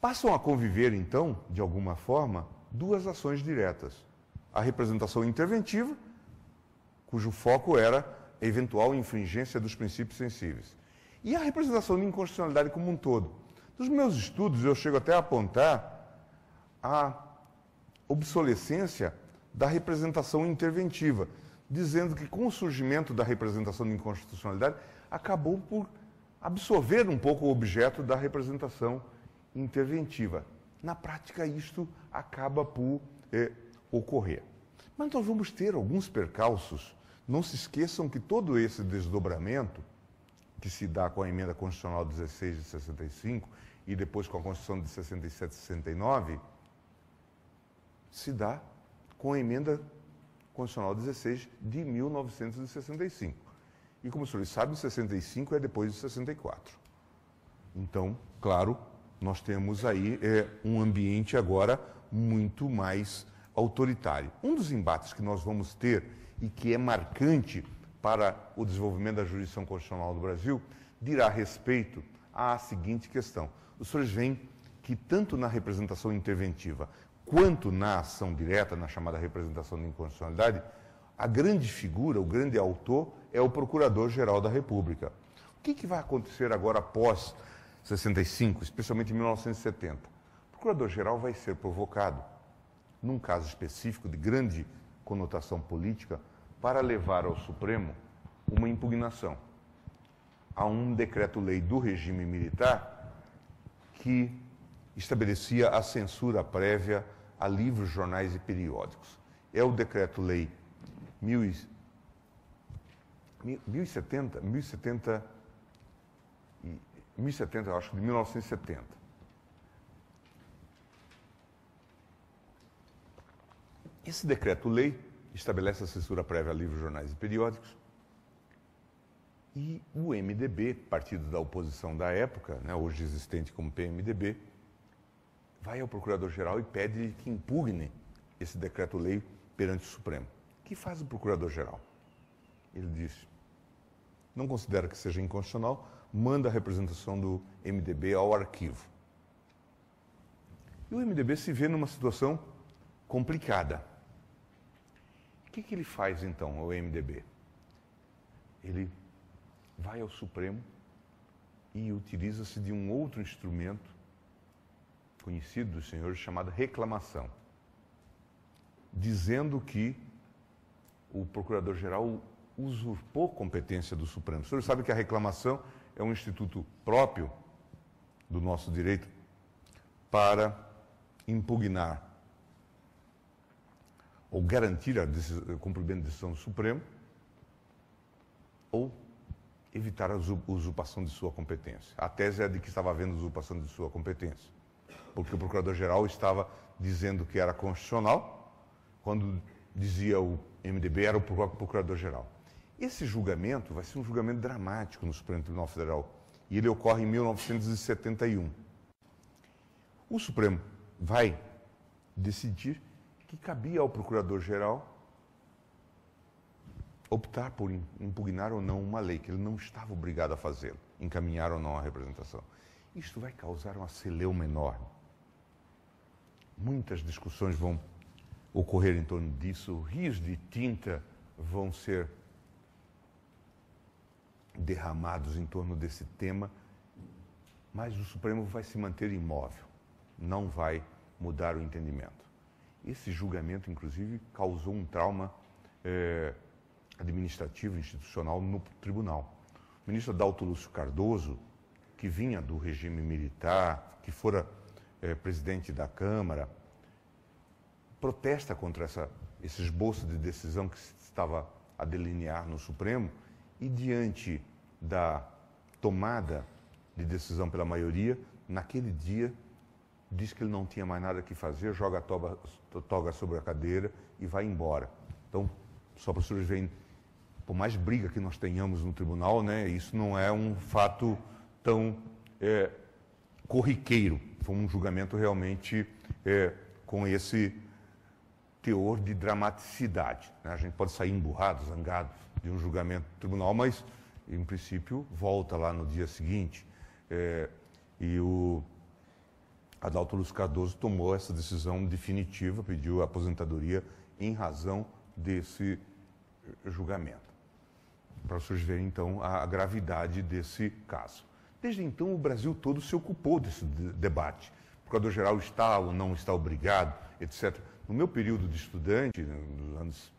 Passam a conviver, então, de alguma forma, duas ações diretas. A representação interventiva, cujo foco era a eventual infringência dos princípios sensíveis, e a representação de inconstitucionalidade como um todo, dos meus estudos, eu chego até a apontar a obsolescência da representação interventiva, dizendo que com o surgimento da representação de inconstitucionalidade, acabou por absorver um pouco o objeto da representação interventiva. Na prática, isto acaba por eh, ocorrer. Mas nós vamos ter alguns percalços. Não se esqueçam que todo esse desdobramento que se dá com a emenda constitucional 16 de 65 e depois com a Constituição de 67 69, se dá com a emenda constitucional 16 de 1965. E como o senhor sabe 65 é depois de 64. Então, claro, nós temos aí é, um ambiente agora muito mais autoritário. Um dos embates que nós vamos ter e que é marcante para o desenvolvimento da jurisdição constitucional do Brasil dirá respeito à seguinte questão. Os senhores veem que tanto na representação interventiva quanto na ação direta, na chamada representação de inconstitucionalidade, a grande figura, o grande autor é o Procurador-Geral da República. O que, que vai acontecer agora após 65, especialmente em 1970? O Procurador-Geral vai ser provocado, num caso específico de grande conotação política, para levar ao Supremo uma impugnação a um decreto-lei do regime militar que estabelecia a censura prévia a livros, jornais e periódicos. É o decreto-lei 1070, 1070, 1070, eu acho, de 1970. Esse decreto-lei estabelece a censura prévia a livros, jornais e periódicos e o MDB, partido da oposição da época, né, hoje existente como PMDB, vai ao procurador-geral e pede que impugne esse decreto-lei perante o Supremo. O que faz o procurador-geral? Ele diz: não considera que seja inconstitucional, manda a representação do MDB ao arquivo. E o MDB se vê numa situação complicada. O que, que ele faz então, o MDB? Ele vai ao Supremo e utiliza-se de um outro instrumento conhecido dos senhores chamado reclamação, dizendo que o procurador-geral usurpou competência do Supremo. O senhor sabe que a reclamação é um instituto próprio do nosso direito para impugnar ou garantir o cumprimento da decisão do Supremo ou evitar a usurpação de sua competência. A tese é de que estava havendo usurpação de sua competência, porque o procurador-geral estava dizendo que era constitucional, quando dizia o MDB era o próprio procurador-geral. Esse julgamento vai ser um julgamento dramático no Supremo Tribunal Federal e ele ocorre em 1971. O Supremo vai decidir que cabia ao procurador-geral optar por impugnar ou não uma lei, que ele não estava obrigado a fazê-lo, encaminhar ou não a representação. Isto vai causar uma celeuma enorme. Muitas discussões vão ocorrer em torno disso, rios de tinta vão ser derramados em torno desse tema, mas o Supremo vai se manter imóvel, não vai mudar o entendimento. Esse julgamento, inclusive, causou um trauma. É, administrativo institucional no tribunal. O ministro Adalto Lúcio Cardoso, que vinha do regime militar, que fora eh, presidente da Câmara, protesta contra essa, esse esboço de decisão que estava a delinear no Supremo e, diante da tomada de decisão pela maioria, naquele dia diz que ele não tinha mais nada que fazer, joga a toga sobre a cadeira e vai embora. Então, só para senhor ver, por mais briga que nós tenhamos no tribunal, né, isso não é um fato tão é, corriqueiro. Foi um julgamento realmente é, com esse teor de dramaticidade. Né? A gente pode sair emburrado, zangado de um julgamento do tribunal, mas, em princípio, volta lá no dia seguinte. É, e o Adalto Luz Cardoso tomou essa decisão definitiva, pediu a aposentadoria em razão desse é, julgamento para vocês verem então a gravidade desse caso. Desde então, o Brasil todo se ocupou desse debate. O procurador-geral está ou não está obrigado, etc. No meu período de estudante, nos né, anos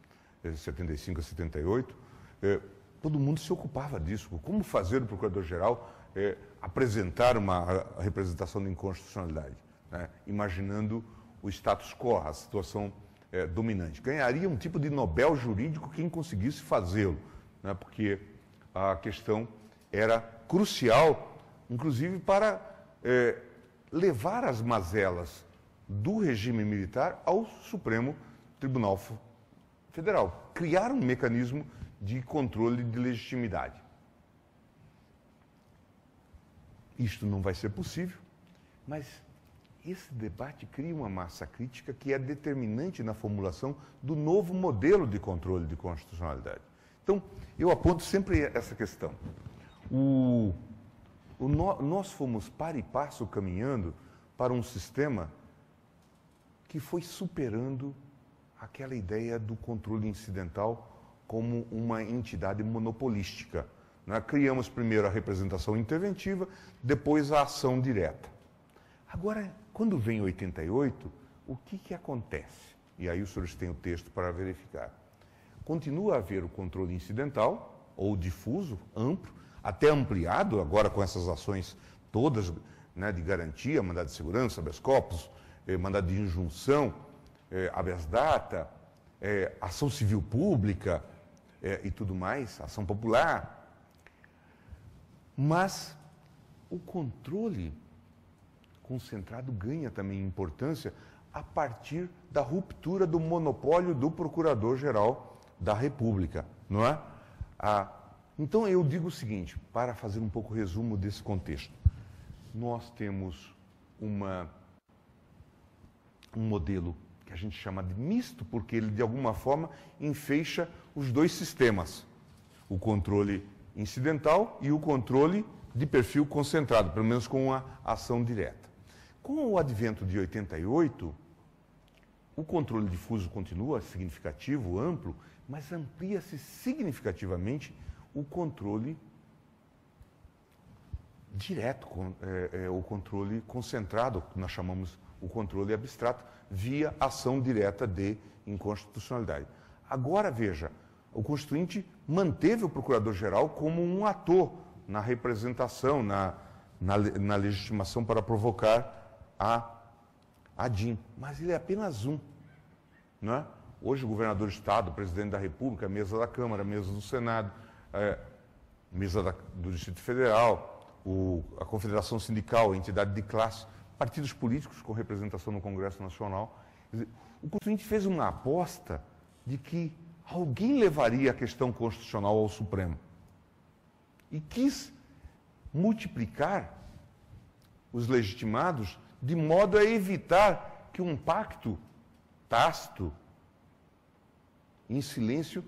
75 eh, a 78, eh, todo mundo se ocupava disso. Como fazer o procurador-geral eh, apresentar uma representação de inconstitucionalidade, né? imaginando o status quo, a situação eh, dominante. Ganharia um tipo de Nobel jurídico quem conseguisse fazê-lo né, porque a questão era crucial, inclusive para é, levar as mazelas do regime militar ao Supremo Tribunal Federal, criar um mecanismo de controle de legitimidade. Isto não vai ser possível, mas esse debate cria uma massa crítica que é determinante na formulação do novo modelo de controle de constitucionalidade. Então, eu aponto sempre essa questão. O, o no, nós fomos par e passo caminhando para um sistema que foi superando aquela ideia do controle incidental como uma entidade monopolística. Né? Criamos primeiro a representação interventiva, depois a ação direta. Agora, quando vem 88, o que, que acontece? E aí os senhores têm o texto para verificar continua a haver o controle incidental ou difuso, amplo, até ampliado agora com essas ações todas né, de garantia, mandado de segurança, habeas corpus, eh, mandado de injunção, eh, habeas data, eh, ação civil pública eh, e tudo mais, ação popular. Mas o controle concentrado ganha também importância a partir da ruptura do monopólio do Procurador-Geral da República, não é? Ah, então eu digo o seguinte, para fazer um pouco resumo desse contexto, nós temos uma, um modelo que a gente chama de misto, porque ele de alguma forma enfeixa os dois sistemas, o controle incidental e o controle de perfil concentrado, pelo menos com a ação direta. Com o advento de 88, o controle difuso continua significativo, amplo, mas amplia-se significativamente o controle direto, é, é, o controle concentrado, nós chamamos o controle abstrato, via ação direta de inconstitucionalidade. Agora veja, o Constituinte manteve o Procurador-Geral como um ator na representação, na, na, na legitimação para provocar a ADIM, mas ele é apenas um. Né? Hoje, o governador do Estado, o presidente da República, a mesa da Câmara, mesa do Senado, é, mesa da, do Distrito Federal, o, a Confederação Sindical, a entidade de classe, partidos políticos com representação no Congresso Nacional. o Constituinte fez uma aposta de que alguém levaria a questão constitucional ao Supremo e quis multiplicar os legitimados de modo a evitar que um pacto tácito, em silêncio,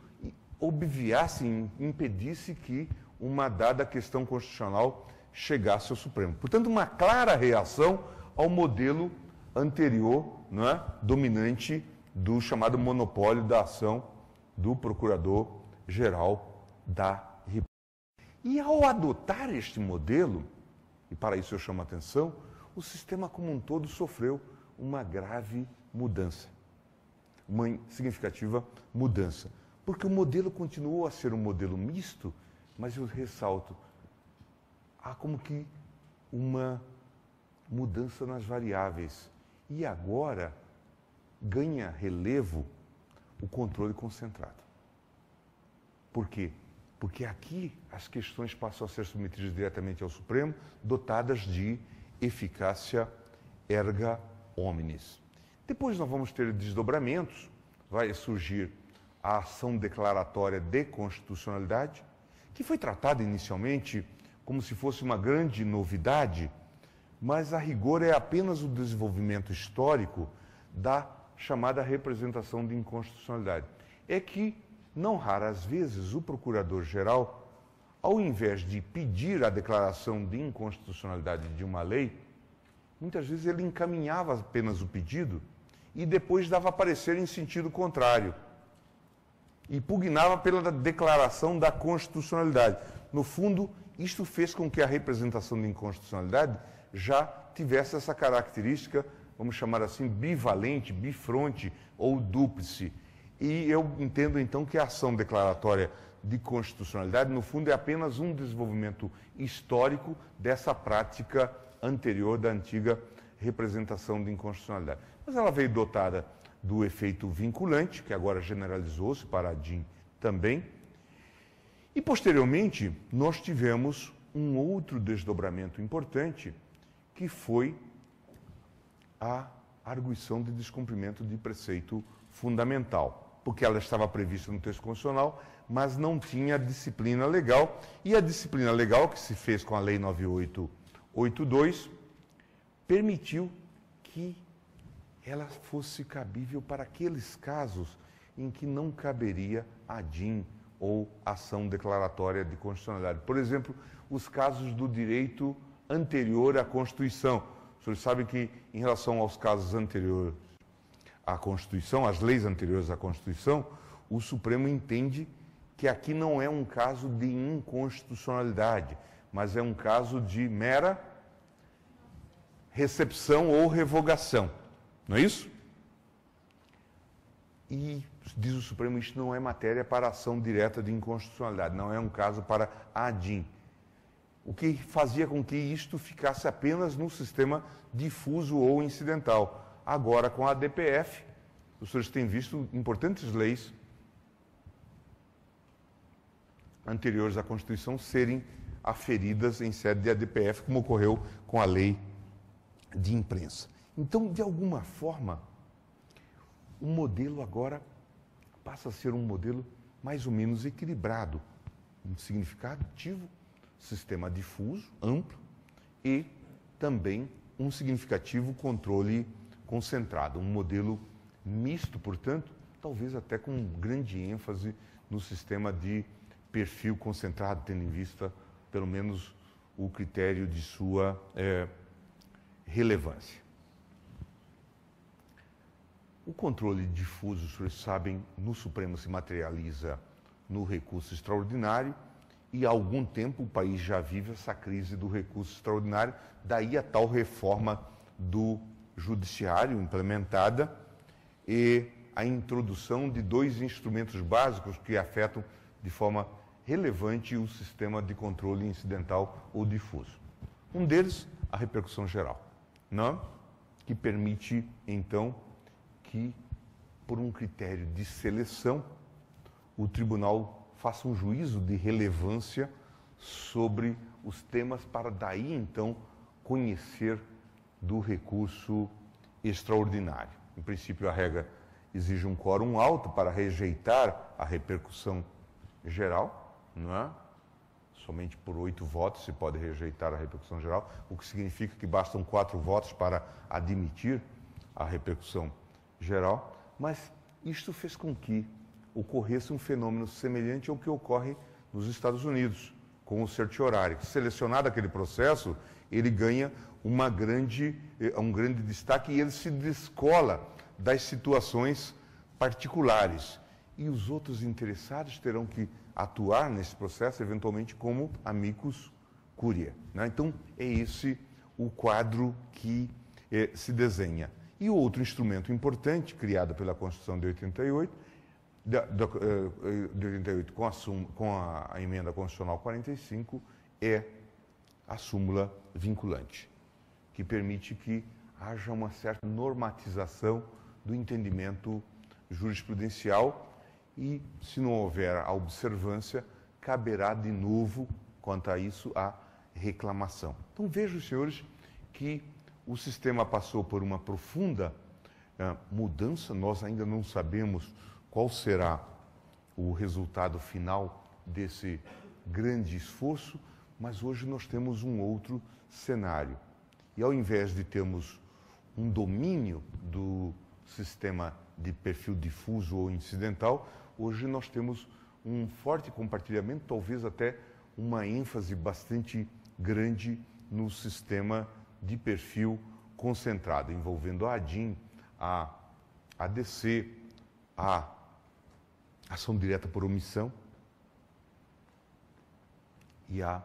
obviasse, impedisse que uma dada questão constitucional chegasse ao Supremo. Portanto, uma clara reação ao modelo anterior, não é? dominante do chamado monopólio da ação do Procurador-Geral da República. E ao adotar este modelo, e para isso eu chamo a atenção, o sistema como um todo sofreu uma grave mudança, uma significativa mudança, porque o modelo continuou a ser um modelo misto, mas eu ressalto, há como que uma mudança nas variáveis e agora ganha relevo o controle concentrado. Por quê? Porque aqui as questões passam a ser submetidas diretamente ao Supremo, dotadas de eficácia erga omnes. Depois nós vamos ter desdobramentos, vai surgir a ação declaratória de constitucionalidade, que foi tratada inicialmente como se fosse uma grande novidade, mas a rigor é apenas o desenvolvimento histórico da chamada representação de inconstitucionalidade. É que, não raras vezes, o procurador-geral ao invés de pedir a declaração de inconstitucionalidade de uma lei, muitas vezes ele encaminhava apenas o pedido e depois dava parecer em sentido contrário e pugnava pela declaração da constitucionalidade. No fundo, isto fez com que a representação de inconstitucionalidade já tivesse essa característica, vamos chamar assim, bivalente, bifronte ou dúplice. E eu entendo então que a ação declaratória de constitucionalidade, no fundo, é apenas um desenvolvimento histórico dessa prática anterior da antiga representação de inconstitucionalidade. Mas ela veio dotada do efeito vinculante, que agora generalizou-se para a DIN também. E, posteriormente, nós tivemos um outro desdobramento importante, que foi a arguição de descumprimento de preceito fundamental, porque ela estava prevista no texto constitucional, mas não tinha disciplina legal. E a disciplina legal que se fez com a Lei 9882 permitiu que ela fosse cabível para aqueles casos em que não caberia a DIN ou ação declaratória de constitucionalidade. Por exemplo, os casos do direito anterior à Constituição. O senhor sabe que, em relação aos casos anteriores à Constituição, às leis anteriores à Constituição, o Supremo entende que aqui não é um caso de inconstitucionalidade, mas é um caso de mera recepção ou revogação. Não é isso? E diz o Supremo, isso não é matéria para ação direta de inconstitucionalidade, não é um caso para ADIM. O que fazia com que isto ficasse apenas no sistema difuso ou incidental. Agora, com a DPF, os senhores têm visto importantes leis anteriores à Constituição serem aferidas em sede de ADPF, como ocorreu com a lei de imprensa. Então, de alguma forma, o modelo agora passa a ser um modelo mais ou menos equilibrado, um significativo sistema difuso, amplo e também um significativo controle concentrado, um modelo misto, portanto, talvez até com grande ênfase no sistema de perfil concentrado, tendo em vista, pelo menos, o critério de sua é, relevância. O controle difuso, vocês sabem, no Supremo se materializa no recurso extraordinário e há algum tempo o país já vive essa crise do recurso extraordinário, daí a tal reforma do judiciário implementada e a introdução de dois instrumentos básicos que afetam de forma relevante o sistema de controle incidental ou difuso. Um deles, a repercussão geral, não? Né, que permite, então, que, por um critério de seleção, o tribunal faça um juízo de relevância sobre os temas para daí, então, conhecer do recurso extraordinário. Em princípio, a regra exige um quórum alto para rejeitar a repercussão geral, não é? Somente por oito votos se pode rejeitar a repercussão geral, o que significa que bastam quatro votos para admitir a repercussão geral. Mas isto fez com que ocorresse um fenômeno semelhante ao que ocorre nos Estados Unidos, com o certiorário. Selecionado aquele processo, ele ganha uma grande, eh, um grande destaque e ele se descola das situações particulares. E os outros interessados terão que atuar nesse processo, eventualmente, como amicus curia. Né? Então, é esse o quadro que eh, se desenha. E outro instrumento importante, criado pela Constituição de 88, da, da, eh, eh, de 88 com, a, com a, a emenda constitucional 45, é a súmula vinculante, que permite que haja uma certa normatização do entendimento jurisprudencial e, se não houver a observância, caberá de novo, quanto a isso, a reclamação. Então vejam, senhores, que o sistema passou por uma profunda uh, mudança, nós ainda não sabemos qual será o resultado final desse grande esforço, mas hoje nós temos um outro cenário. E ao invés de termos um domínio do sistema de perfil difuso ou incidental, hoje nós temos um forte compartilhamento, talvez até uma ênfase bastante grande no sistema de perfil concentrado, envolvendo a ADIM, a ADC, a ação direta por omissão e a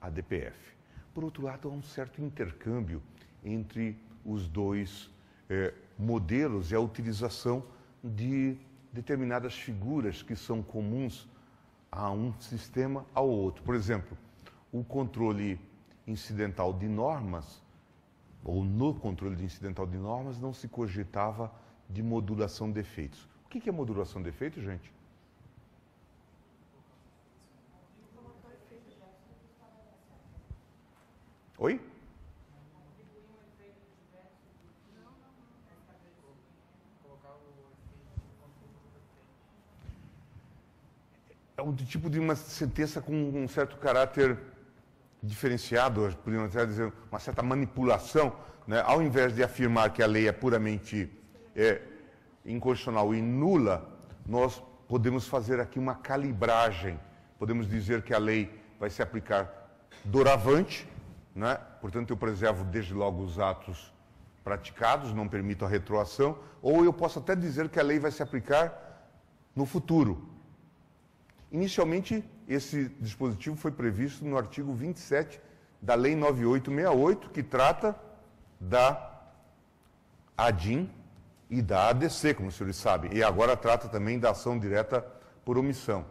ADPF. Por outro lado, há um certo intercâmbio entre os dois eh, modelos e a utilização de determinadas figuras que são comuns a um sistema ao outro. Por exemplo, o controle incidental de normas, ou no controle incidental de normas, não se cogitava de modulação de efeitos. O que é modulação de efeitos, gente? Oi? é um tipo de uma sentença com um certo caráter diferenciado, podemos até dizer, uma certa manipulação, né? ao invés de afirmar que a lei é puramente é, inconstitucional e nula, nós podemos fazer aqui uma calibragem. Podemos dizer que a lei vai se aplicar doravante, né? portanto, eu preservo desde logo os atos praticados, não permito a retroação, ou eu posso até dizer que a lei vai se aplicar no futuro, Inicialmente, esse dispositivo foi previsto no artigo 27 da Lei 9868, que trata da ADIM e da ADC, como os senhores sabem, e agora trata também da ação direta por omissão.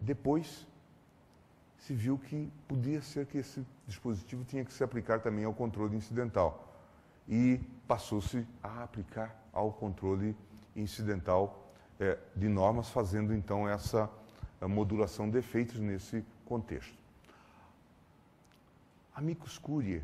Depois, se viu que podia ser que esse dispositivo tinha que se aplicar também ao controle incidental. E passou-se a aplicar ao controle incidental é, de normas, fazendo então essa eh, modulação de efeitos nesse contexto. Amicus curiae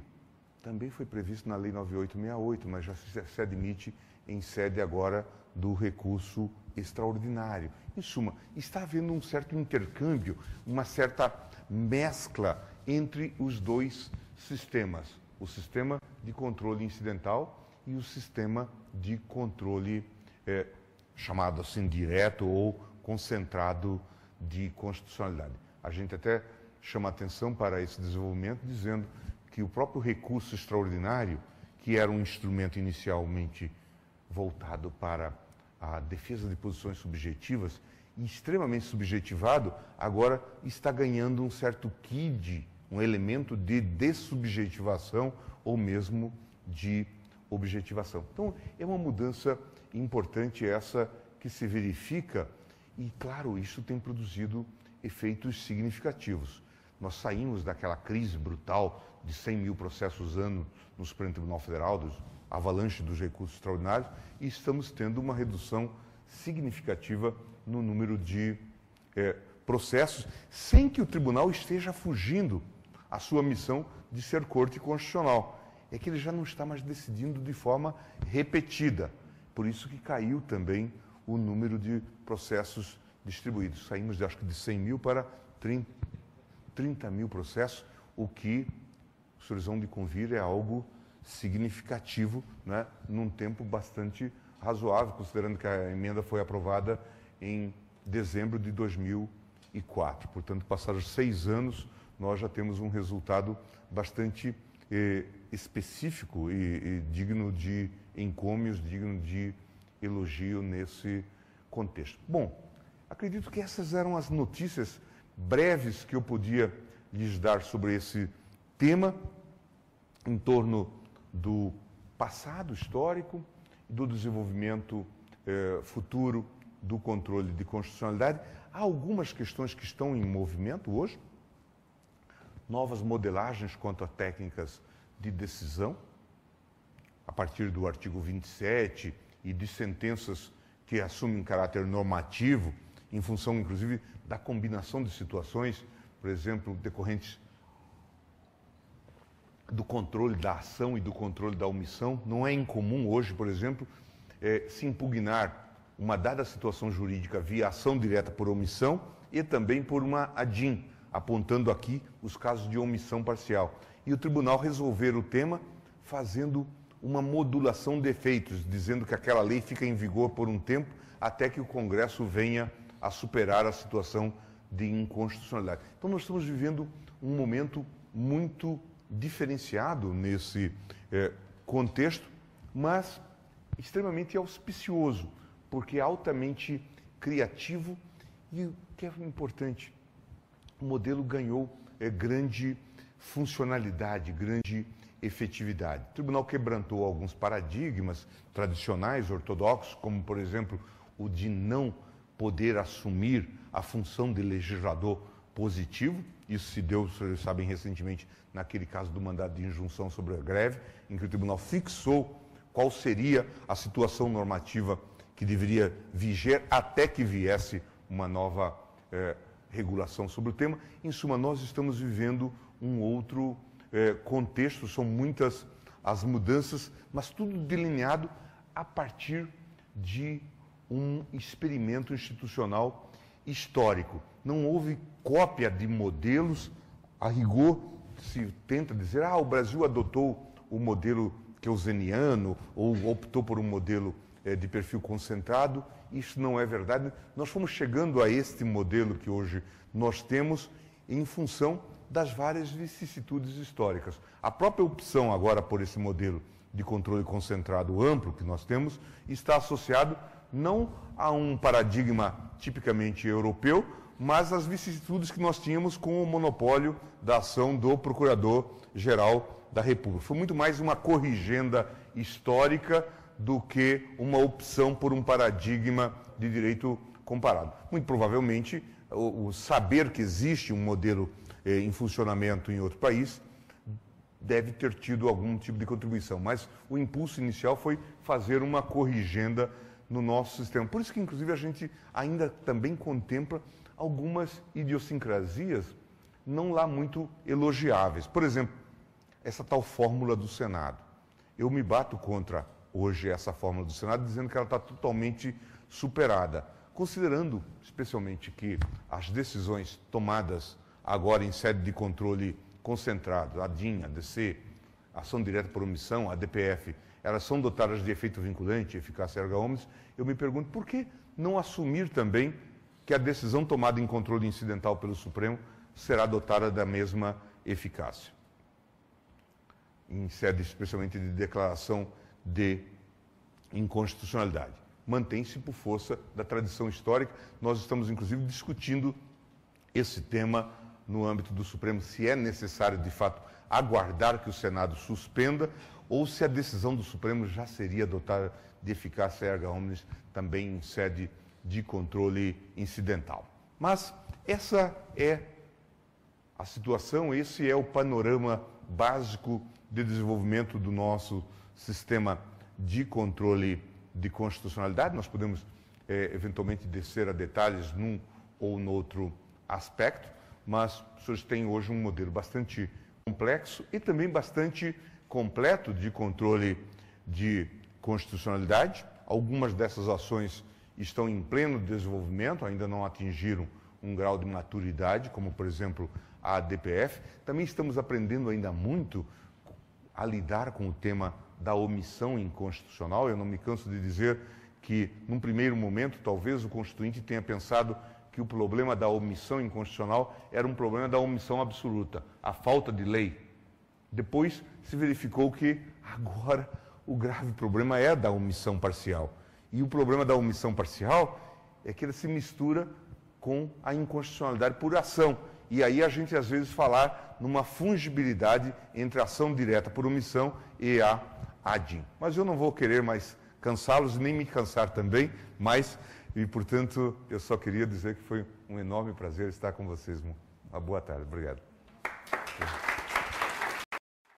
também foi previsto na Lei 9868, mas já se admite em sede agora do recurso extraordinário. Em suma, está havendo um certo intercâmbio, uma certa mescla entre os dois sistemas: o sistema de controle incidental e o sistema de controle eh, chamado assim direto ou concentrado de constitucionalidade. A gente até chama atenção para esse desenvolvimento dizendo que o próprio recurso extraordinário, que era um instrumento inicialmente voltado para a defesa de posições subjetivas e extremamente subjetivado, agora está ganhando um certo quid, um elemento de desubjetivação ou mesmo de objetivação. Então, é uma mudança importante essa que se verifica e, claro, isso tem produzido efeitos significativos. Nós saímos daquela crise brutal de 100 mil processos ano no Supremo Tribunal Federal, dos avalanche dos recursos extraordinários, e estamos tendo uma redução significativa no número de é, processos, sem que o tribunal esteja fugindo à sua missão de ser corte constitucional. É que ele já não está mais decidindo de forma repetida. Por isso que caiu também o número de processos distribuídos. Saímos de acho que de 100 mil para 30, 30 mil processos, o que o de convir é algo significativo, né, num tempo bastante razoável, considerando que a emenda foi aprovada em dezembro de 2004. Portanto, passados seis anos, nós já temos um resultado bastante eh, específico e, e digno de encômios, digno de elogio nesse contexto. Bom, acredito que essas eram as notícias breves que eu podia lhes dar sobre esse tema em torno do passado histórico e do desenvolvimento eh, futuro do controle de constitucionalidade. Há algumas questões que estão em movimento hoje, novas modelagens quanto a técnicas de decisão, a partir do artigo 27 e de sentenças que assumem caráter normativo, em função, inclusive, da combinação de situações, por exemplo, decorrentes do controle da ação e do controle da omissão. Não é incomum hoje, por exemplo, é, se impugnar uma dada situação jurídica via ação direta por omissão e também por uma ADIM, apontando aqui os casos de omissão parcial e o tribunal resolver o tema fazendo uma modulação de efeitos, dizendo que aquela lei fica em vigor por um tempo até que o Congresso venha a superar a situação de inconstitucionalidade. Então, nós estamos vivendo um momento muito diferenciado nesse eh, contexto, mas extremamente auspicioso, porque é altamente criativo e, o que é importante, o modelo ganhou eh, grande funcionalidade, grande efetividade. O tribunal quebrantou alguns paradigmas tradicionais ortodoxos, como, por exemplo, o de não poder assumir a função de legislador positivo. Isso se deu, vocês sabem, recentemente, naquele caso do mandado de injunção sobre a greve, em que o tribunal fixou qual seria a situação normativa que deveria viger até que viesse uma nova eh, regulação sobre o tema. Em suma, nós estamos vivendo um outro é, contexto, são muitas as mudanças, mas tudo delineado a partir de um experimento institucional histórico. Não houve cópia de modelos, a rigor se tenta dizer, ah, o Brasil adotou o modelo keuseniano ou optou por um modelo é, de perfil concentrado. Isso não é verdade. Nós fomos chegando a este modelo que hoje nós temos em função das várias vicissitudes históricas. A própria opção agora por esse modelo de controle concentrado amplo que nós temos está associado não a um paradigma tipicamente europeu, mas às vicissitudes que nós tínhamos com o monopólio da ação do Procurador-Geral da República. Foi muito mais uma corrigenda histórica do que uma opção por um paradigma de direito comparado. Muito provavelmente, o, o saber que existe um modelo eh, em funcionamento em outro país, deve ter tido algum tipo de contribuição. Mas o impulso inicial foi fazer uma corrigenda no nosso sistema. Por isso que, inclusive, a gente ainda também contempla algumas idiosincrasias não lá muito elogiáveis. Por exemplo, essa tal fórmula do Senado. Eu me bato contra hoje essa fórmula do Senado, dizendo que ela está totalmente superada, considerando especialmente que as decisões tomadas agora em sede de controle concentrado, a DIN, a DC, Ação Direta por Omissão, a DPF, elas são dotadas de efeito vinculante, eficácia erga omnes, eu me pergunto por que não assumir também que a decisão tomada em controle incidental pelo Supremo será dotada da mesma eficácia. Em sede especialmente de declaração de inconstitucionalidade. Mantém-se por força da tradição histórica. Nós estamos, inclusive, discutindo esse tema no âmbito do Supremo se é necessário, de fato, aguardar que o Senado suspenda ou se a decisão do Supremo já seria adotada de eficácia erga omnes também em sede de controle incidental. Mas essa é a situação, esse é o panorama básico de desenvolvimento do nosso sistema de controle de constitucionalidade. Nós podemos eh, eventualmente descer a detalhes num ou no outro aspecto, mas os têm hoje um modelo bastante complexo e também bastante completo de controle de constitucionalidade. Algumas dessas ações estão em pleno desenvolvimento, ainda não atingiram um grau de maturidade, como por exemplo a DPF. Também estamos aprendendo ainda muito a lidar com o tema da omissão inconstitucional. Eu não me canso de dizer que, num primeiro momento, talvez o Constituinte tenha pensado que o problema da omissão inconstitucional era um problema da omissão absoluta, a falta de lei. Depois se verificou que agora o grave problema é da omissão parcial. E o problema da omissão parcial é que ela se mistura com a inconstitucionalidade por ação. E aí a gente às vezes falar numa fungibilidade entre ação direta por omissão e a ADIM. Mas eu não vou querer mais cansá-los, nem me cansar também, mas e, portanto, eu só queria dizer que foi um enorme prazer estar com vocês. Uma boa tarde. Obrigado.